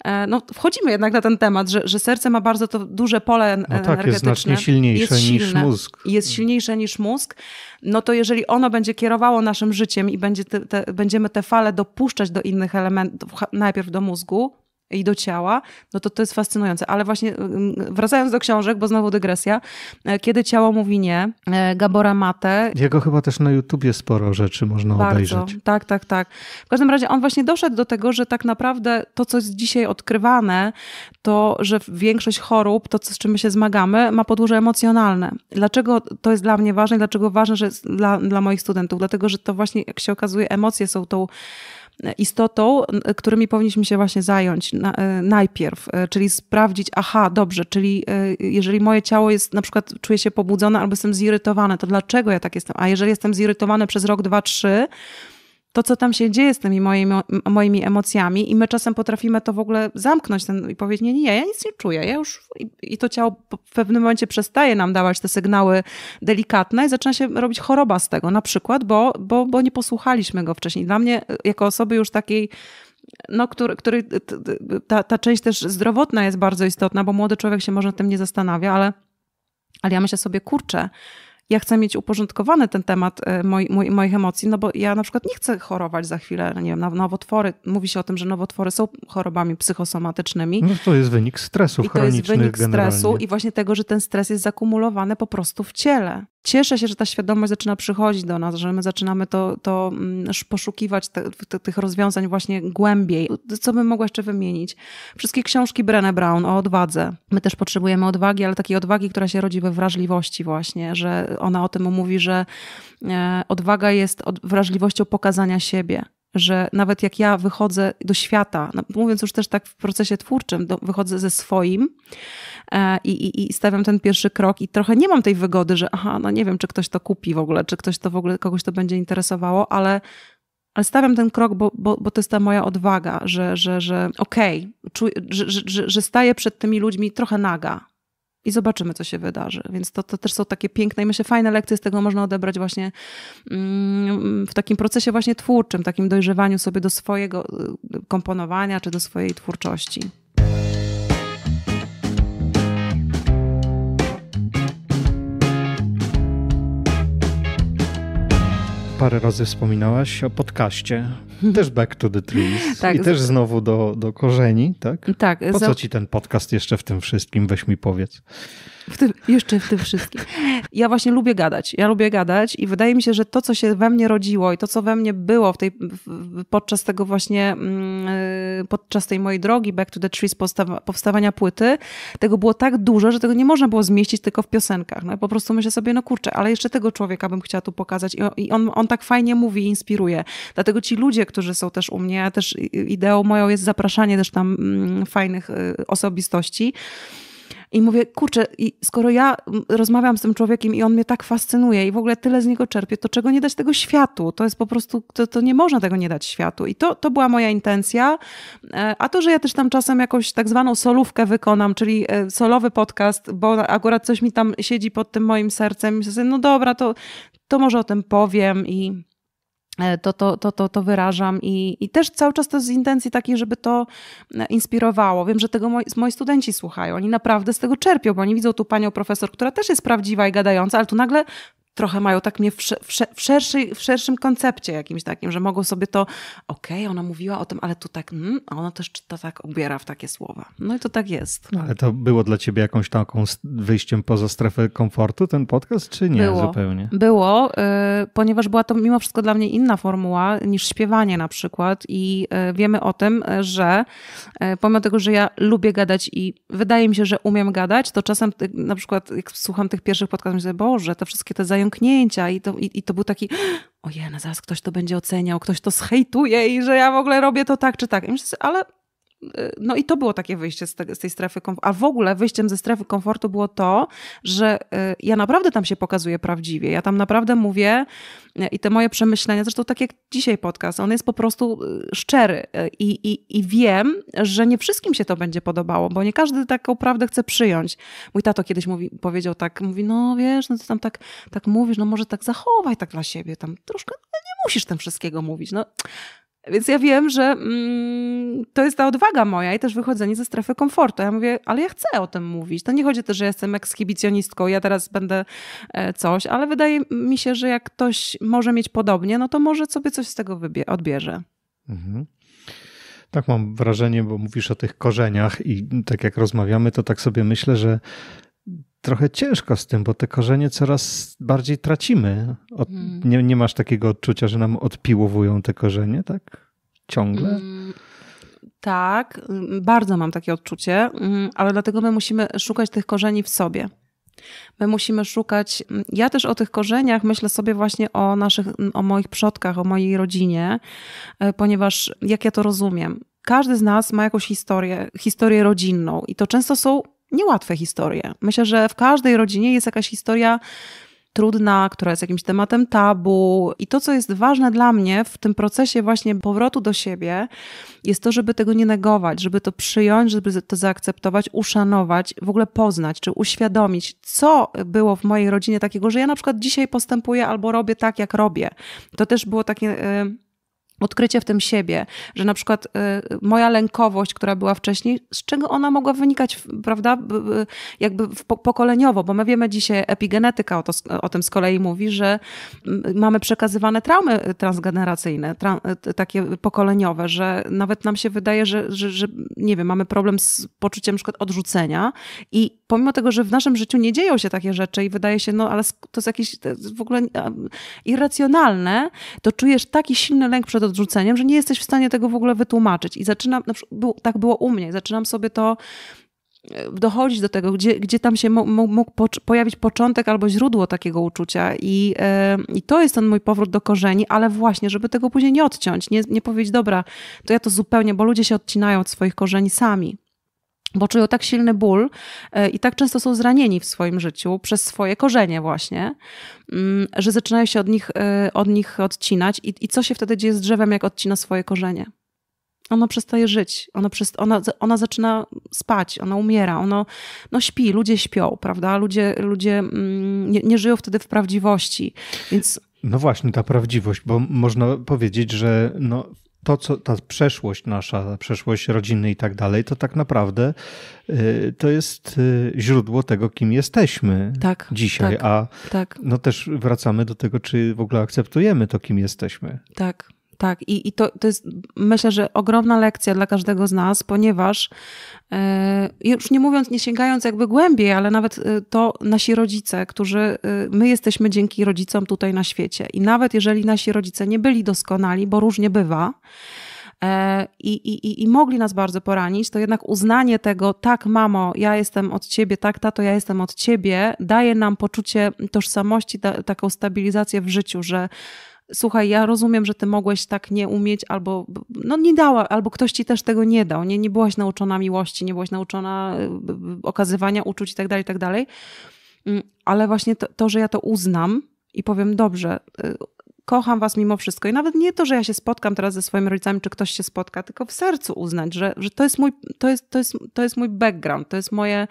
e, no, wchodzimy jednak na ten temat, że, że serce ma bardzo to duże pole no tak, jest znacznie silniejsze jest silne, niż mózg. Jest silniejsze niż mózg, no to jeżeli ono będzie kierowało naszym życiem i będzie te, te, będziemy te fale dopuszczać do innych elementów, najpierw do mózgu, i do ciała, no to to jest fascynujące. Ale właśnie mm, wracając do książek, bo znowu dygresja, e, kiedy ciało mówi nie, e, Gabora Mate. Jego chyba też na YouTubie sporo rzeczy można bardzo, obejrzeć. Tak, tak, tak. W każdym razie on właśnie doszedł do tego, że tak naprawdę to, co jest dzisiaj odkrywane, to, że większość chorób, to z czym my się zmagamy, ma podłoże emocjonalne. Dlaczego to jest dla mnie ważne i dlaczego ważne, że jest dla, dla moich studentów? Dlatego, że to właśnie, jak się okazuje, emocje są tą istotą, którymi powinniśmy się właśnie zająć na, e, najpierw, e, czyli sprawdzić, aha, dobrze, czyli e, jeżeli moje ciało jest, na przykład czuję się pobudzone albo jestem zirytowane, to dlaczego ja tak jestem? A jeżeli jestem zirytowane przez rok, dwa, trzy, to, co tam się dzieje z tymi moimi, moimi emocjami, i my czasem potrafimy to w ogóle zamknąć ten, i powiedzieć: Nie, nie, ja nic nie czuję. Ja już, i, to ciało w pewnym momencie przestaje nam dawać te sygnały delikatne i zaczyna się robić choroba z tego, na przykład, bo, bo, bo nie posłuchaliśmy go wcześniej. Dla mnie, jako osoby już takiej no, który, który ta, ta część też zdrowotna jest bardzo istotna, bo młody człowiek się może tym nie zastanawia, ale, ale ja myślę sobie, kurczę, ja chcę mieć uporządkowany ten temat e, moich emocji, no bo ja na przykład nie chcę chorować za chwilę, nie wiem, na nowotwory. Mówi się o tym, że nowotwory są chorobami psychosomatycznymi. No to jest wynik stresu I to jest wynik generalnie. stresu i właśnie tego, że ten stres jest zakumulowany po prostu w ciele cieszę się, że ta świadomość zaczyna przychodzić do nas, że my zaczynamy to, to mm, poszukiwać te, te, tych rozwiązań właśnie głębiej. Co bym mogła jeszcze wymienić? Wszystkie książki Brené Brown o odwadze. My też potrzebujemy odwagi, ale takiej odwagi, która się rodzi we wrażliwości właśnie, że ona o tym mówi, że e, odwaga jest wrażliwością pokazania siebie że nawet jak ja wychodzę do świata, no, mówiąc już też tak w procesie twórczym, do, wychodzę ze swoim e, i, i, i, stawiam ten pierwszy krok i trochę nie mam tej wygody, że aha, no nie wiem, czy ktoś to kupi w ogóle, czy ktoś to w ogóle, kogoś to będzie interesowało, ale, ale stawiam ten krok, bo, bo, bo to jest ta moja odwaga, że, że, że okej, okay, że, że, że staję przed tymi ludźmi trochę naga, i zobaczymy, co się wydarzy. Więc to, to też są takie piękne i myślę, fajne lekcje z tego można odebrać właśnie mm, w takim procesie właśnie twórczym, takim dojrzewaniu sobie do swojego y, komponowania czy do swojej twórczości. parę razy wspominałaś o podcaście. Mhm. Też Back to the Trees. <laughs> Tak, I też znowu do, do korzeni, tak? Tak. Po co ci ten podcast jeszcze w tym wszystkim? Weź mi powiedz. W tym, jeszcze w tym wszystkim. Ja właśnie lubię gadać. Ja lubię gadać i wydaje mi się, że to, co się we mnie rodziło i to, co we mnie było w tej, podczas tego właśnie, mm, podczas tej mojej drogi Back to the Trees, powstawa, powstawania płyty, tego było tak dużo, że tego nie można było zmieścić tylko w piosenkach. No, po prostu myślę sobie, no kurczę, ale jeszcze tego człowieka bym chciała tu pokazać i on, on tak fajnie mówi i inspiruje. Dlatego ci ludzie, którzy są też u mnie, też ideą moją jest zapraszanie też tam mm, fajnych y, osobistości. I mówię, kurczę, i skoro ja rozmawiam z tym człowiekiem i on mnie tak fascynuje i w ogóle tyle z niego czerpię, to czego nie dać tego światu? To jest po prostu, to, to nie można tego nie dać światu. I to, to była moja intencja. E, a to, że ja też tam czasem jakąś tak zwaną solówkę wykonam, czyli e, solowy podcast, bo akurat coś mi tam siedzi pod tym moim sercem, no dobra, to, to może o tym powiem i to, to, to, to, to wyrażam i, i też cały czas to z intencji takiej, żeby to inspirowało. Wiem, że tego moi, moi studenci słuchają, oni naprawdę z tego czerpią, bo oni widzą tu panią profesor, która też jest prawdziwa i gadająca, ale tu nagle trochę mają tak mnie w, szerszy, w szerszym koncepcie jakimś takim, że mogą sobie to, okej, okay, ona mówiła o tym, ale tu tak, mm, a ona też to tak ubiera w takie słowa. No i to tak jest. No, ale to było dla ciebie jakąś taką wyjściem poza strefę komfortu ten podcast, czy nie było, zupełnie? Było, y, ponieważ była to mimo wszystko dla mnie inna formuła niż śpiewanie na przykład i y, wiemy o tym, że yy, pomimo tego, że ja lubię gadać i wydaje mi się, że umiem gadać, to czasem y, na przykład jak słucham tych pierwszych podcastów, myślę, Boże, te wszystkie te zajęcia pęknięcia i to, i, i to był taki ojej, na no zaraz ktoś to będzie oceniał, ktoś to schejtuje i że ja w ogóle robię to tak czy tak. I myślę, ale no i to było takie wyjście z, te, z tej strefy komfortu. A w ogóle wyjściem ze strefy komfortu było to, że e, ja naprawdę tam się pokazuję prawdziwie. Ja tam naprawdę mówię e, i te moje przemyślenia, zresztą tak jak dzisiaj podcast, on jest po prostu e, szczery i, i, i wiem, że nie wszystkim się to będzie podobało, bo nie każdy taką prawdę chce przyjąć. Mój tato kiedyś mówi, powiedział tak, mówi, no wiesz, no ty tam tak, tak mówisz, no może tak zachowaj tak dla siebie, tam troszkę, no nie musisz tam wszystkiego mówić. No więc ja wiem, że mm, to jest ta odwaga moja i też wychodzenie ze strefy komfortu. Ja mówię, ale ja chcę o tym mówić. To nie chodzi też, że jestem ekshibicjonistką, ja teraz będę e, coś, ale wydaje mi się, że jak ktoś może mieć podobnie, no to może sobie coś z tego odbierze. Mhm. Tak mam wrażenie, bo mówisz o tych korzeniach i tak jak rozmawiamy, to tak sobie myślę, że trochę ciężko z tym, bo te korzenie coraz bardziej tracimy. Od, hmm. nie, nie masz takiego odczucia, że nam odpiłowują te korzenie, tak? Ciągle? Mm, tak, mm, bardzo mam takie odczucie, mm, ale dlatego my musimy szukać tych korzeni w sobie. My musimy szukać. Ja też o tych korzeniach myślę sobie właśnie o naszych, o moich przodkach, o mojej rodzinie, e, ponieważ jak ja to rozumiem, każdy z nas ma jakąś historię, historię rodzinną i to często są niełatwe historie. Myślę, że w każdej rodzinie jest jakaś historia trudna, która jest jakimś tematem tabu. I to, co jest ważne dla mnie w tym procesie właśnie powrotu do siebie, jest to, żeby tego nie negować, żeby to przyjąć, żeby to zaakceptować, uszanować, w ogóle poznać czy uświadomić, co było w mojej rodzinie takiego, że ja na przykład dzisiaj postępuję albo robię tak, jak robię. To też było takie. Yy, odkrycie w tym siebie, że na przykład y, moja lękowość, która była wcześniej, z czego ona mogła wynikać, prawda, jakby pokoleniowo, bo my wiemy dzisiaj, epigenetyka o, to, o tym z kolei mówi, że mamy przekazywane traumy transgeneracyjne, tra takie pokoleniowe, że nawet nam się wydaje, że, że, że, nie wiem, mamy problem z poczuciem na przykład odrzucenia i pomimo tego, że w naszym życiu nie dzieją się takie rzeczy i wydaje się, no ale to jest jakieś to jest w ogóle irracjonalne, to czujesz taki silny lęk przed odrzuceniem, że nie jesteś w stanie tego w ogóle wytłumaczyć. I zaczynam, na przykład, tak było u mnie, zaczynam sobie to e, dochodzić do tego, gdzie, gdzie tam się mógł, mógł pojawić początek albo źródło takiego uczucia. I, yy, I to jest ten mój powrót do korzeni, ale właśnie, żeby tego później nie odciąć, nie, nie powiedzieć, dobra, to ja to zupełnie, bo ludzie się odcinają od swoich korzeni sami bo czują tak silny ból e, i tak często są zranieni w swoim życiu przez swoje korzenie właśnie, mm, że zaczynają się od nich, e, od nich odcinać. I, I co się wtedy dzieje z drzewem, jak odcina swoje korzenie? Ono przestaje żyć, ono, przest, ona, ona zaczyna spać, ona umiera, ono no śpi, ludzie śpią, prawda? Ludzie, ludzie mm, nie, nie żyją wtedy w prawdziwości, więc... No właśnie, ta prawdziwość, bo można powiedzieć, że no, to, co ta przeszłość nasza, przeszłość rodziny i tak dalej, to tak naprawdę y, to jest y, źródło tego, kim jesteśmy tak, dzisiaj. Tak, a tak. no też wracamy do tego, czy w ogóle akceptujemy to, kim jesteśmy. Tak. Tak, i, i to, to jest myślę, że ogromna lekcja dla każdego z nas, ponieważ yy, już nie mówiąc, nie sięgając jakby głębiej, ale nawet e, to nasi rodzice, którzy yy, my jesteśmy dzięki rodzicom tutaj na świecie. I nawet jeżeli nasi rodzice nie byli doskonali, bo różnie bywa, i, i, i mogli nas bardzo poranić, to jednak uznanie tego, tak, mamo, ja jestem od ciebie, tak, tato, ja jestem od ciebie, daje nam poczucie tożsamości, da, taką stabilizację w życiu, że słuchaj, ja rozumiem, że ty mogłeś tak nie umieć, albo no nie dała, albo ktoś ci też tego nie dał, nie, nie byłaś nauczona miłości, nie byłaś nauczona y, y, okazywania uczuć itd., tak dalej. Tak mm, ale właśnie to, to że ja to uznam i powiem, dobrze, y, kocham was mimo wszystko. I nawet nie to, że ja się spotkam teraz ze swoimi rodzicami, czy ktoś się spotka, tylko w sercu uznać, że, że to, jest mój, to, jest, to, jest, to jest mój background, to jest moje,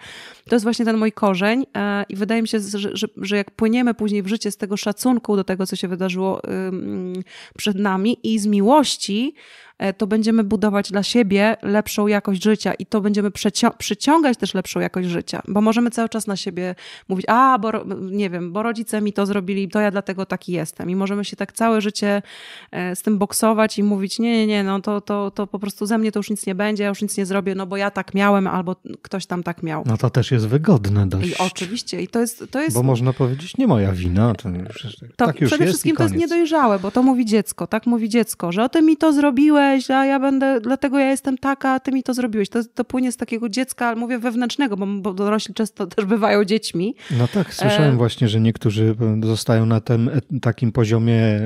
to jest właśnie ten mój korzeń. E, I wydaje mi się, że, że, że jak płyniemy później w życie z tego szacunku do tego, co się wydarzyło przed nami i z miłości, E, to będziemy budować dla siebie lepszą jakość życia i to będziemy przyciągać też lepszą jakość życia, bo możemy cały czas na siebie mówić, a, bo nie wiem, bo rodzice mi to zrobili, to ja dlatego taki jestem. I możemy się tak całe życie e, z tym boksować i mówić, nie, nie, nie, no to, to, to po prostu ze mnie to już nic nie będzie, ja już nic nie zrobię, no bo ja tak miałem albo ktoś tam tak miał. No to też jest wygodne dość. I oczywiście. I to jest, to jest... Bo można powiedzieć, nie moja wina. To, tak- to tak już przede jest wszystkim to jest niedojrzałe, bo to mówi dziecko, tak mówi dziecko, że o tym mi to zrobiłem, zrobiłeś, a ja będę, dlatego ja jestem taka, a ty mi to zrobiłeś. To, to płynie z takiego dziecka, ale mówię wewnętrznego, bo, bo dorośli często też bywają dziećmi. No tak, słyszałem e... właśnie, że niektórzy e, zostają na tym e, takim poziomie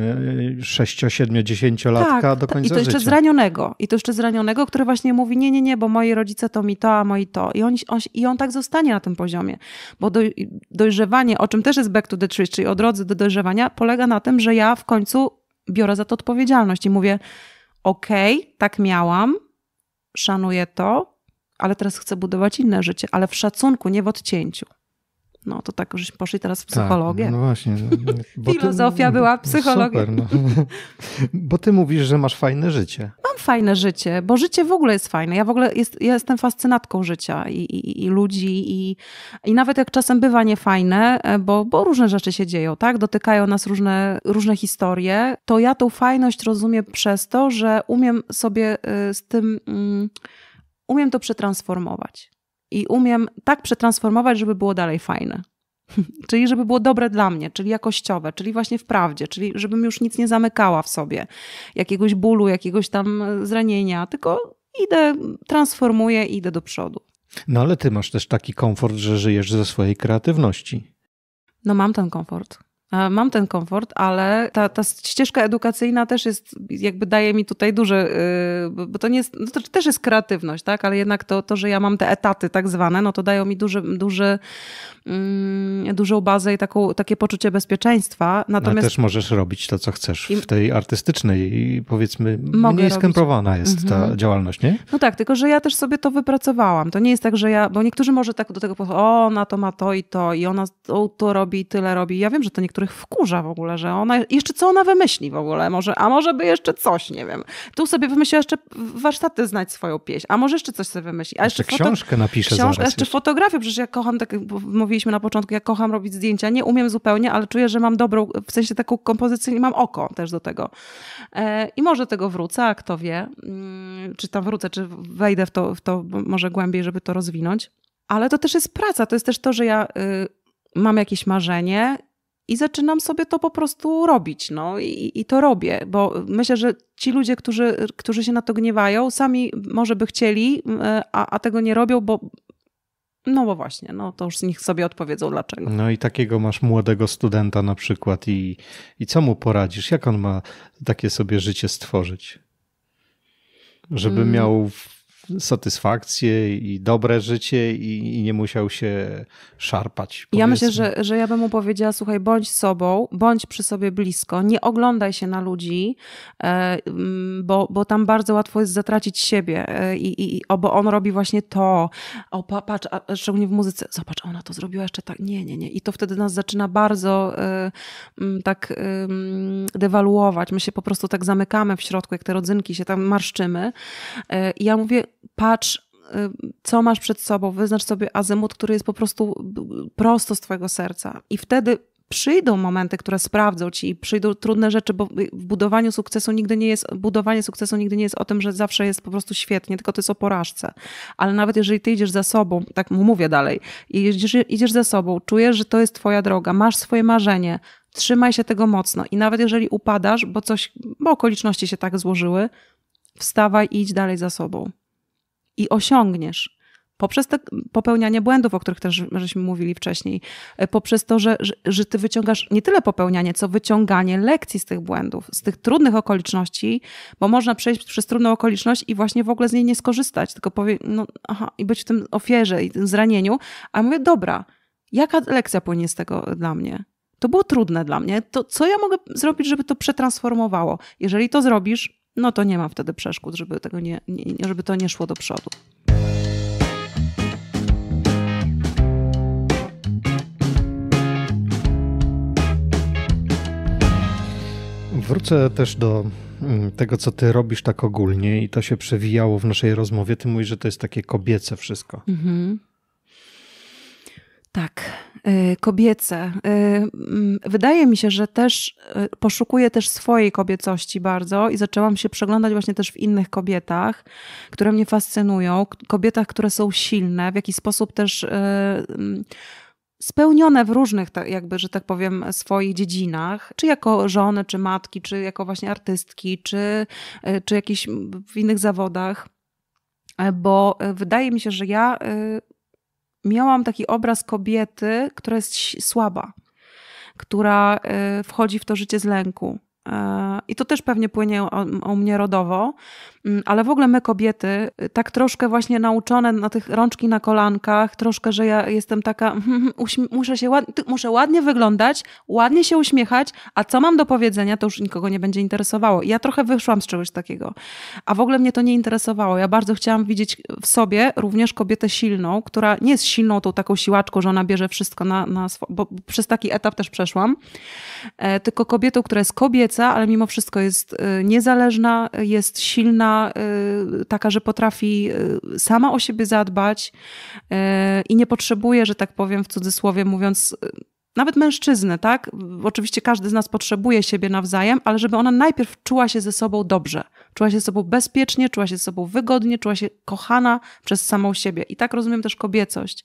6, 7, 10 latka tak, do końca I to jeszcze życia. zranionego. I to jeszcze zranionego, który właśnie mówi, nie, nie, nie, bo moi rodzice to mi to, a moi to. I on, on i on tak zostanie na tym poziomie. Bo do, dojrzewanie, o czym też jest back to the tree, czyli o drodze do dojrzewania, polega na tym, że ja w końcu biorę za to odpowiedzialność i mówię, okej, okay, tak miałam, szanuję to, ale teraz chcę budować inne życie, ale w szacunku, nie w odcięciu. No to tak, żeśmy poszli teraz w tak, psychologię. Tak, no właśnie. <laughs> Filozofia ty, była no, psychologią. Super, no. <laughs> Bo ty mówisz, że masz fajne życie. Mam fajne życie, bo życie w ogóle jest fajne. Ja w ogóle jest, ja jestem fascynatką życia i, i, i ludzi i, i nawet jak czasem bywa niefajne, e, bo, bo różne rzeczy się dzieją, tak? Dotykają nas różne, różne historie, to ja tą fajność rozumiem przez to, że umiem sobie e, z tym... Mm, umiem to przetransformować i umiem tak przetransformować, żeby było dalej fajne. <laughs> czyli żeby było dobre dla mnie, czyli jakościowe, czyli właśnie w prawdzie, czyli żebym już nic nie zamykała w sobie, jakiegoś bólu, jakiegoś tam zranienia, tylko idę, transformuję i idę do przodu. No ale ty masz też taki komfort, że żyjesz ze swojej kreatywności. No mam ten komfort. Mam ten komfort, ale ta, ta ścieżka edukacyjna też jest, jakby daje mi tutaj duże, y, bo to nie jest, no to też jest kreatywność, tak, ale jednak to, to, że ja mam te etaty tak zwane, no to dają mi duże duże mm, dużą bazę i taką, takie poczucie bezpieczeństwa. No, Natomiast ale też możesz robić to, co chcesz w tej artystycznej, i powiedzmy, mniej skrępowana jest mhm. ta działalność, nie? No tak, tylko że ja też sobie to wypracowałam. To nie jest tak, że ja, bo niektórzy może tak do tego podchodzą, o, ona to ma to i to i ona to, to robi i tyle robi. Ja wiem, że to niektórzy których wkurza w ogóle, że ona, jeszcze co ona wymyśli w ogóle, może, a może by jeszcze coś, nie wiem. Tu sobie wymyśliła jeszcze warsztaty znać swoją pieśń, a może jeszcze coś sobie wymyśli. A jeszcze, jeszcze foto... książkę napisze książ... zaraz. Jeszcze fotografię, przecież ja kocham, tak jak mówiliśmy na początku, ja kocham robić zdjęcia, nie umiem zupełnie, ale czuję, że mam dobrą, w sensie taką kompozycję i mam oko też do tego. E, I może tego wrócę, a kto wie, mm, czy tam wrócę, czy wejdę w to, w to może głębiej, żeby to rozwinąć. Ale to też jest praca, to jest też to, że ja y, mam jakieś marzenie i zaczynam sobie to po prostu robić. No i, i to robię, bo myślę, że ci ludzie, którzy, którzy się na to gniewają, sami może by chcieli, e, a, a tego nie robią, bo no bo właśnie, no to już z nich sobie odpowiedzą dlaczego. No i takiego masz młodego studenta na przykład i, i co mu poradzisz? Jak on ma takie sobie życie stworzyć? Żeby mm. miał satysfakcję i dobre życie i, i nie musiał się szarpać. Powiedzmy. Ja myślę, że, że ja bym mu powiedziała, słuchaj, bądź sobą, bądź przy sobie blisko, nie oglądaj się na ludzi, e, mm, bo, bo tam bardzo łatwo jest zatracić siebie e, i, i o, bo on robi właśnie to, o patrz, a, szczególnie w muzyce, zobacz, ona to zrobiła jeszcze tak, nie, nie, nie. I to wtedy nas zaczyna bardzo e, mm, tak mm, dewaluować, my się po prostu tak zamykamy w środku, jak te rodzynki się tam marszczymy. I ja mówię, patrz, y, co masz przed sobą, wyznacz sobie azymut, który jest po prostu prosto z twojego serca. I wtedy przyjdą momenty, które sprawdzą ci, przyjdą trudne rzeczy, bo w budowaniu sukcesu nigdy nie jest, budowanie sukcesu nigdy nie jest o tym, że zawsze jest po prostu świetnie, tylko to jest o porażce. Ale nawet jeżeli ty idziesz za sobą, tak mówię dalej, idziesz, idziesz za sobą, czujesz, że to jest twoja droga, masz swoje marzenie, trzymaj się tego mocno i nawet jeżeli upadasz, bo coś, bo okoliczności się tak złożyły, wstawaj i idź dalej za sobą i osiągniesz. Poprzez te popełnianie błędów, o których też żeśmy mówili wcześniej, e, poprzez to, że, że, że ty wyciągasz nie tyle popełnianie, co wyciąganie lekcji z tych błędów, z tych trudnych okoliczności, bo można przejść przez trudną okoliczność i właśnie w ogóle z niej nie skorzystać, tylko powie, no, aha, i być w tym ofierze i tym zranieniu, a mówię, dobra, jaka lekcja płynie z tego dla mnie? To było trudne dla mnie, to co ja mogę zrobić, żeby to przetransformowało? Jeżeli to zrobisz, no to nie mam wtedy przeszkód, żeby, tego nie, nie, żeby to nie szło do przodu. Wrócę też do mm, tego, co ty robisz tak ogólnie i to się przewijało w naszej rozmowie. Ty mówisz, że to jest takie kobiece wszystko. Mhm. Tak, y, kobiece. Y, mm, wydaje mi się, że też y, poszukuję też swojej kobiecości bardzo i zaczęłam się przeglądać właśnie też w innych kobietach, które mnie fascynują, kobietach, które są silne, w jaki sposób też mm, spełnione w różnych, tak, jakby, że tak powiem, swoich dziedzinach, czy jako żony, czy matki, czy jako właśnie artystki, czy, czy jakiś mm, w innych zawodach, e, bo e, wydaje mi się, że ja miałam taki obraz kobiety, która jest słaba, która y, wchodzi w to życie z lęku, i to też pewnie płynie o, mnie rodowo, mm, ale w ogóle my kobiety, y, tak troszkę właśnie nauczone na tych rączki na kolankach, troszkę, że ja jestem taka, <laughs> muszę, się ład muszę ładnie wyglądać, ładnie się uśmiechać, a co mam do powiedzenia, to już nikogo nie będzie interesowało. Ja trochę wyszłam z czegoś takiego, a w ogóle mnie to nie interesowało. Ja bardzo chciałam widzieć w sobie również kobietę silną, która nie jest silną tą taką siłaczką, że ona bierze wszystko na, na bo przez taki etap też przeszłam, e, tylko kobietą, która jest kobieca, ale mimo wszystko jest y, niezależna, jest silna, y, taka, że potrafi y, sama o siebie zadbać i nie potrzebuje, że tak powiem, w cudzysłowie mówiąc, nawet mężczyznę, tak? Oczywiście każdy z nas potrzebuje siebie nawzajem, ale żeby ona najpierw czuła się ze sobą dobrze, czuła się ze sobą bezpiecznie, czuła się ze sobą wygodnie, czuła się kochana przez samą siebie. I tak rozumiem też kobiecość.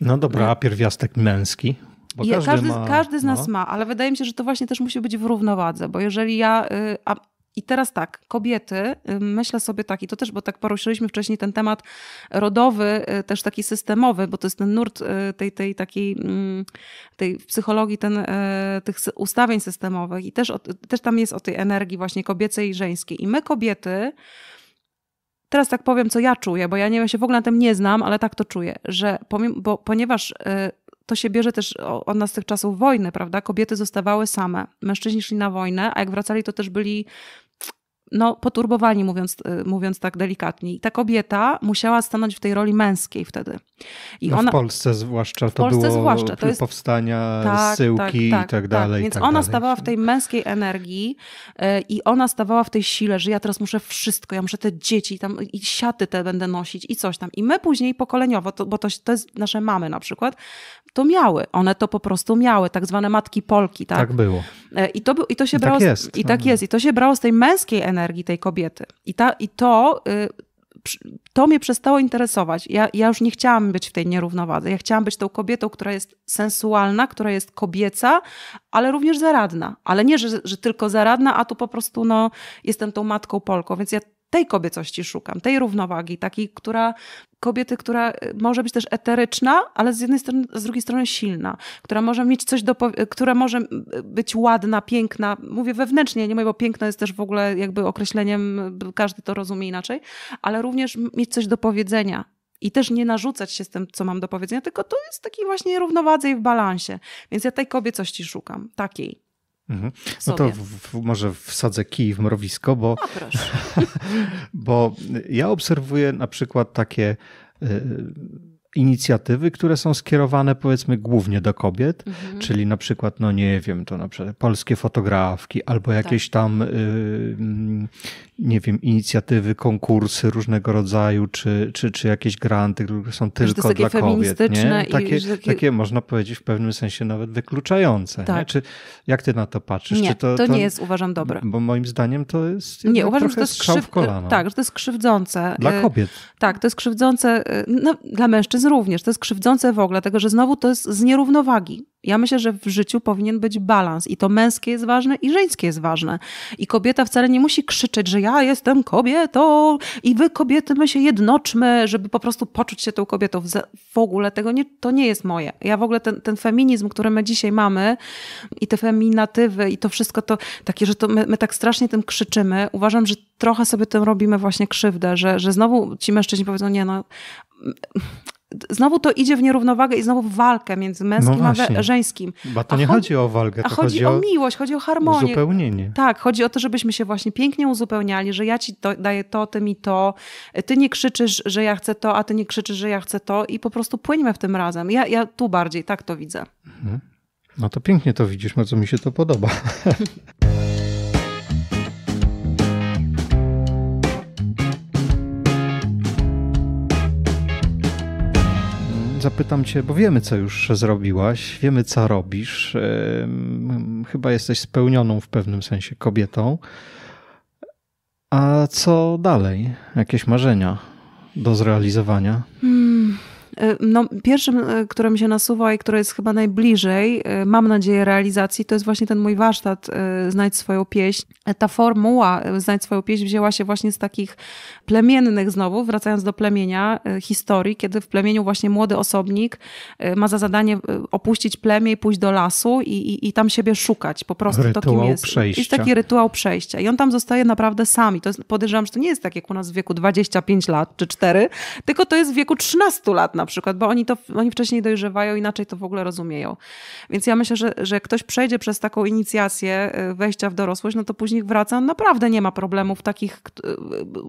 No dobra, a pierwiastek męski? Bo każdy, każdy, ma, każdy z nas no. ma, ale wydaje mi się, że to właśnie też musi być w równowadze, bo jeżeli ja. Y, a, i teraz tak, kobiety, y, myślę sobie tak, i to też, bo tak poruszyliśmy wcześniej ten temat rodowy, y, też taki systemowy, bo to jest ten nurt tej, tej takiej, mm, tej psychologii ten, tych ustawień systemowych i też, też tam jest o tej energii właśnie kobiecej i żeńskiej. I my kobiety, teraz tak powiem, co ja czuję, bo ja nie wiem, się w ogóle na tym nie znam, ale tak to czuję, że pomimo, bo, ponieważ to się bierze też od nas z tych czasów wojny, prawda? Kobiety zostawały same, mężczyźni szli na wojnę, a jak wracali, to też byli no, poturbowani, mówiąc, e, mówiąc tak delikatnie. I ta kobieta musiała stanąć w tej roli męskiej wtedy. I no ona, w Polsce zwłaszcza w to Polsce było zwłaszcza. To jest, powstania, tak, syłki tak, tak, i tak, tak dalej. Więc tak ona dalej. stawała w tej męskiej energii yy, i ona stawała w tej sile, że ja teraz muszę wszystko, ja muszę te dzieci tam i siaty te będę nosić i coś tam. I my później pokoleniowo, to, bo to, to jest nasze mamy na przykład, to miały. One to po prostu miały, tak zwane matki Polki. Tak, tak było. E, I to, i to się brało... I tak, tak no. jest. I to się brało z tej męskiej energii, energii tej kobiety. I, ta, i to, y, to mnie przestało interesować. Ja, ja już nie chciałam być w tej nierównowadze. Ja chciałam być tą kobietą, która jest sensualna, która jest kobieca, ale również zaradna. Ale nie, że, że tylko zaradna, a tu po prostu no, jestem tą matką Polką. Więc ja tej kobiecości szukam, tej równowagi, takiej, która kobiety, która y, może być też eteryczna, ale z jednej strony, z drugiej strony silna, która może mieć coś do, która może być ładna, piękna, mówię wewnętrznie, nie mówię, bo piękna jest też w ogóle jakby określeniem, każdy to rozumie inaczej, ale również mieć coś do powiedzenia, i też nie narzucać się z tym, co mam do powiedzenia, tylko to jest taki właśnie równowadze i w balansie. Więc ja tej kobiecości szukam, takiej. Mhm. No to w, w, może wsadzę kij w mrowisko, bo, <laughs> bo ja obserwuję na przykład takie y, inicjatywy, które są skierowane powiedzmy głównie do kobiet, mhm. czyli na przykład, no nie wiem, to na przykład polskie fotografki albo jakieś tak. tam y, mm, nie wiem, inicjatywy, konkursy różnego rodzaju, czy, czy, czy jakieś granty, które są tylko dla kobiet. Takie, takie... takie można powiedzieć w pewnym sensie nawet wykluczające. Tak. Nie? Czy, jak ty na to patrzysz? Nie, to, to, nie jest, uważam, dobre. Bo moim zdaniem to jest nie, uważam, że to jest krzyw... Tak, że to jest krzywdzące. Dla y, kobiet. Tak, to jest krzywdzące, y, no, dla mężczyzn również. To jest krzywdzące w ogóle, tego, że znowu to jest z nierównowagi. Ja myślę, że w życiu powinien być balans i to męskie jest ważne i żeńskie jest ważne. I kobieta wcale nie musi krzyczeć, że ja jestem kobietą i wy kobiety my się jednoczmy, żeby po prostu poczuć się tą kobietą. W ogóle tego nie, to nie jest moje. Ja w ogóle ten, ten feminizm, który my dzisiaj mamy i te feminatywy i to wszystko to takie, że to my, my tak strasznie tym krzyczymy. Uważam, że trochę sobie tym robimy właśnie krzywdę, że, że znowu ci mężczyźni powiedzą, nie no, znowu to idzie w nierównowagę i znowu w walkę między męskim no a żeńskim. Bo to a nie chodzi o walkę, to a chodzi, chodzi o, o, miłość, chodzi o harmonię. Uzupełnienie. Tak, chodzi o to, żebyśmy się właśnie pięknie uzupełniali, że ja ci to, daję to, ty mi to, ty nie krzyczysz, że ja chcę to, a ty nie krzyczysz, że ja chcę to i po prostu płyniemy w tym razem. Ja, ja tu bardziej tak to widzę. Mhm. No to pięknie to widzisz, bardzo mi się to podoba. <laughs> zapytam Cię, bo wiemy, co już zrobiłaś, wiemy, co robisz. Chyba jesteś spełnioną w pewnym sensie kobietą. A co dalej? Jakieś marzenia do zrealizowania? Hmm. E, no, pierwszym, e, które mi się nasuwa i które jest chyba najbliżej, e, mam nadzieję, realizacji, to jest właśnie ten mój warsztat Znajdź swoją pieśń. Ta formuła Znajdź swoją pieśń wzięła się właśnie z takich plemiennych znowu, wracając do plemienia, historii, kiedy w plemieniu właśnie młody osobnik ma za zadanie opuścić plemię i pójść do lasu i, i, i tam siebie szukać. Po prostu rytuał to kim jest. Przejścia. Jest taki rytuał przejścia. I on tam zostaje naprawdę sami. To jest, podejrzewam, że to nie jest tak jak u nas w wieku 25 lat czy 4, tylko to jest w wieku 13 lat na na przykład, bo oni to oni wcześniej dojrzewają, inaczej to w ogóle rozumieją. Więc ja myślę, że, że ktoś przejdzie przez taką inicjację e, wejścia w dorosłość, no to później wraca, naprawdę nie ma problemów takich, e,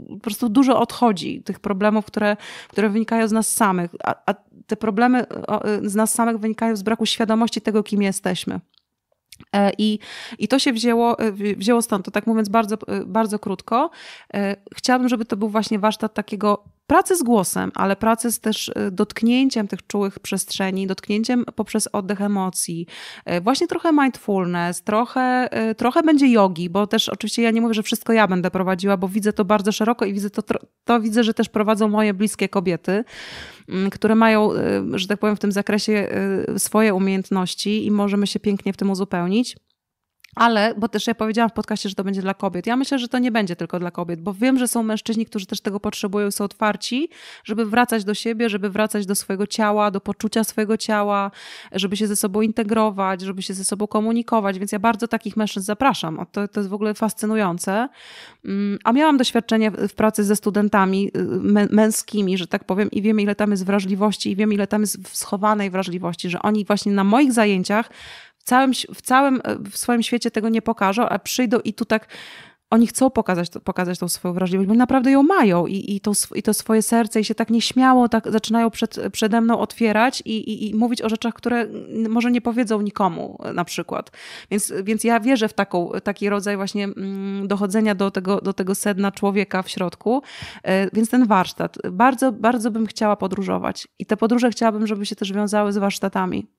po prostu dużo odchodzi tych problemów, które, które wynikają z nas samych, a, a te problemy e, z nas samych wynikają z braku świadomości tego, kim jesteśmy. I, I to się wzięło, wzięło stąd, to tak mówiąc bardzo, bardzo krótko. Chciałabym, żeby to był właśnie warsztat takiego pracy z głosem, ale pracy z też e, dotknięciem tych czułych przestrzeni, dotknięciem poprzez oddech emocji, e, właśnie trochę mindfulness, trochę, e, trochę będzie jogi, bo też oczywiście ja nie mówię, że wszystko ja będę prowadziła, bo widzę to bardzo szeroko i widzę to, to widzę, że też prowadzą moje bliskie kobiety, mm, które mają, że tak powiem, w tym zakresie swoje umiejętności i możemy się pięknie w tym uzupełnić. Ale, bo też ja powiedziałam w podcaście, że to będzie dla kobiet. Ja myślę, że to nie będzie tylko dla kobiet, bo wiem, że są mężczyźni, którzy też tego potrzebują, są otwarci, żeby wracać do siebie, żeby wracać do swojego ciała, do poczucia swojego ciała, żeby się ze sobą integrować, żeby się ze sobą komunikować. Więc ja bardzo takich mężczyzn zapraszam. To, to jest w ogóle fascynujące. Mm, a miałam doświadczenie w pracy ze studentami y, męskimi, że tak powiem, i wiem, ile tam jest wrażliwości, i wiem, ile tam jest schowanej wrażliwości, że oni właśnie na moich zajęciach całym, w całym e, w swoim świecie tego nie pokażą, a przyjdą i tu tak oni chcą pokazać, pokazać tą swoją wrażliwość, bo naprawdę ją mają i, i, to, i to swoje serce i się tak nieśmiało tak zaczynają przed, przede mną otwierać i, i, i mówić o rzeczach, które może nie powiedzą nikomu e, na przykład. Więc, więc ja wierzę w taką, taki rodzaj właśnie mm, dochodzenia do tego, do tego sedna człowieka w środku. E, więc ten warsztat. Bardzo, bardzo bym chciała podróżować i te podróże chciałabym, żeby się też wiązały z warsztatami.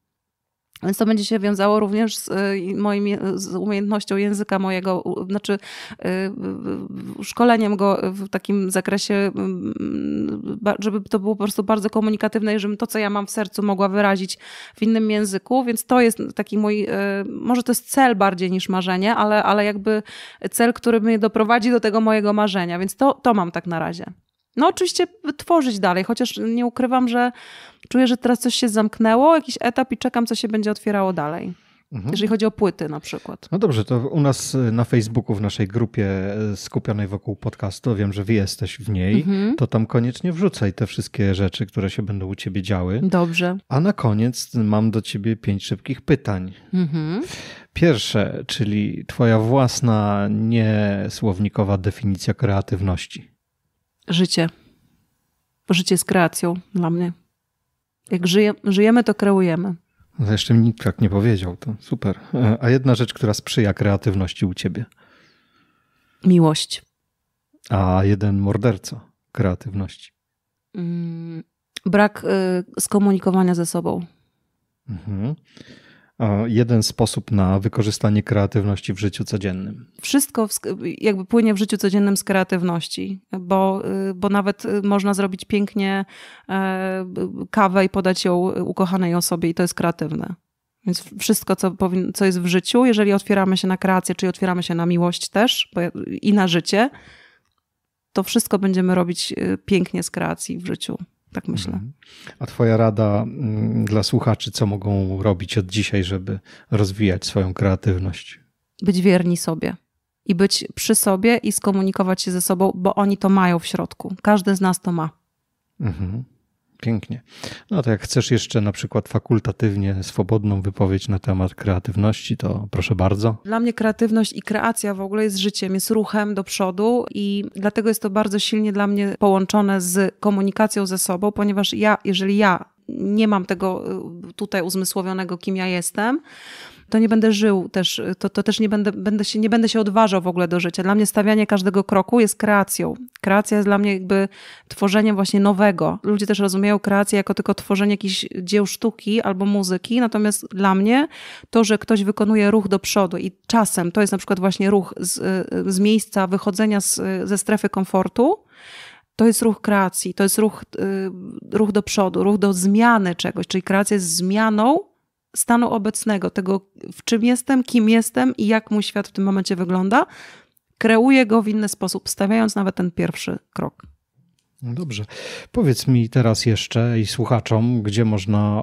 Więc to będzie się wiązało również z, e, moim, z umiejętnością języka mojego, znaczy e, szkoleniem go w takim zakresie, mm, żeby to było po prostu bardzo komunikatywne i żebym to, co ja mam w sercu, mogła wyrazić w innym języku. Więc to jest taki mój, e, może to jest cel bardziej niż marzenie, ale, ale jakby cel, który mnie doprowadzi do tego mojego marzenia. Więc to, to mam tak na razie. No oczywiście tworzyć dalej, chociaż nie ukrywam, że czuję, że teraz coś się zamknęło, jakiś etap i czekam, co się będzie otwierało dalej. Mhm. Jeżeli chodzi o płyty na przykład. No dobrze, to u nas y, na Facebooku, w naszej grupie y, skupionej wokół podcastu, wiem, że wy jesteś w niej, mhm. to tam koniecznie wrzucaj te wszystkie rzeczy, które się będą u ciebie działy. Dobrze. A na koniec mam do ciebie pięć szybkich pytań. Mhm. Pierwsze, czyli twoja własna, niesłownikowa definicja kreatywności życie. Bo życie jest kreacją dla mnie. Jak żyje, żyjemy, to kreujemy. Zresztą no mi nikt tak nie powiedział, to super. E, a jedna rzecz, która sprzyja kreatywności u ciebie? Miłość. A jeden morderca kreatywności? Mm, brak y, skomunikowania ze sobą. Mhm jeden sposób na wykorzystanie kreatywności w życiu codziennym. Wszystko jakby płynie w życiu codziennym z kreatywności, bo, y, bo nawet y, można zrobić pięknie e, kawę i podać ją ukochanej osobie i to jest kreatywne. Więc wszystko, co, co jest w życiu, jeżeli otwieramy się na kreację, czyli otwieramy się na miłość też i na życie, to wszystko będziemy robić y, pięknie z kreacji w życiu. Tak myślę. Mhm. A Twoja rada mm, dla słuchaczy, co mogą robić od dzisiaj, żeby rozwijać swoją kreatywność? Być wierni sobie i być przy sobie i skomunikować się ze sobą, bo oni to mają w środku. Każdy z nas to ma. Mhm. Pięknie. No to jak chcesz jeszcze na przykład fakultatywnie swobodną wypowiedź na temat kreatywności, to proszę bardzo. Dla mnie kreatywność i kreacja w ogóle jest życiem, jest ruchem do przodu i dlatego jest to bardzo silnie dla mnie połączone z komunikacją ze sobą, ponieważ ja, jeżeli ja nie mam tego y, tutaj uzmysłowionego, kim ja jestem, to nie będę żył też, to, to też nie będę, będę się, nie będę się odważał w ogóle do życia. Dla mnie stawianie każdego kroku jest kreacją. Kreacja jest dla mnie jakby tworzeniem właśnie nowego. Ludzie też rozumieją kreację jako tylko tworzenie jakichś dzieł sztuki albo muzyki, natomiast dla mnie to, że ktoś wykonuje ruch do przodu i czasem to jest na przykład właśnie ruch z, z miejsca wychodzenia z, ze strefy komfortu, to jest ruch kreacji, to jest ruch, y, ruch do przodu, ruch do zmiany czegoś, czyli kreacja jest zmianą stanu obecnego, tego w czym jestem, kim jestem i jak mój świat w tym momencie wygląda, kreuję go w inny sposób, stawiając nawet ten pierwszy krok. No dobrze. Powiedz mi teraz jeszcze i słuchaczom, gdzie można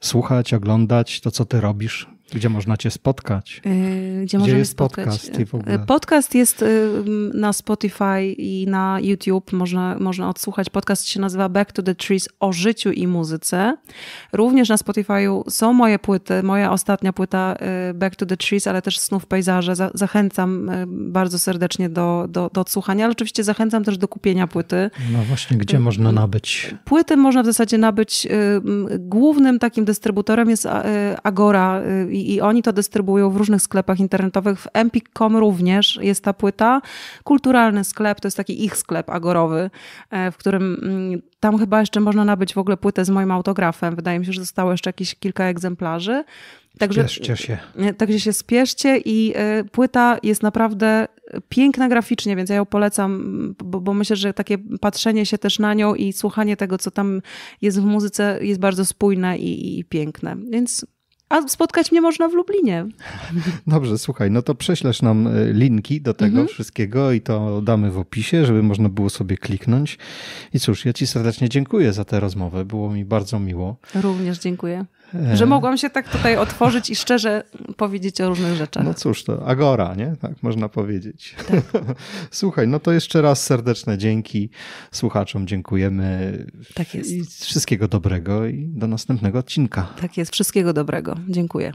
słuchać, oglądać to, co ty robisz, gdzie można cię spotkać? E, gdzie, Gdzie jest spotkać? podcast i w ogóle? E, podcast jest y, na Spotify i na YouTube, można, można odsłuchać. Podcast się nazywa Back to the Trees o życiu i muzyce. Również na Spotify'u są moje płyty, moja ostatnia płyta y, Back to the Trees, ale też Snów Pejzaże. Zachęcam y, bardzo serdecznie do, do, do odsłuchania, ale oczywiście zachęcam też do kupienia płyty. No właśnie, gdzie można nabyć? Płyty można w zasadzie nabyć. Głównym takim dystrybutorem jest Agora i i, oni to dystrybuują w różnych sklepach internetowych. W empik.com również jest ta płyta. Kulturalny sklep, to jest taki ich sklep agorowy, e, w którym mm, tam chyba jeszcze można nabyć w ogóle płytę z moim autografem. Wydaje mi się, że zostało jeszcze jakieś kilka egzemplarzy. Także, Spieszcie się. Także się spieszcie i y, płyta jest naprawdę piękna graficznie, więc ja ją polecam, bo, bo, myślę, że takie patrzenie się też na nią i słuchanie tego, co tam jest w muzyce jest bardzo spójne i, i piękne. Więc a spotkać mnie można w Lublinie. Dobrze, słuchaj, no to prześlesz nam e, linki do tego mhm. wszystkiego i to damy w opisie, żeby można było sobie kliknąć. I cóż, ja Ci serdecznie dziękuję za tę rozmowę. Było mi bardzo miło. Również dziękuję. E. Że mogłam się tak tutaj otworzyć i szczerze powiedzieć o różnych rzeczach. No cóż, to agora, nie? Tak można powiedzieć. Tak. <laughs> Słuchaj, no to jeszcze raz serdeczne dzięki słuchaczom. Dziękujemy. Tak jest. I wszystkiego dobrego i do następnego odcinka. Tak jest. Wszystkiego dobrego. Dziękuję.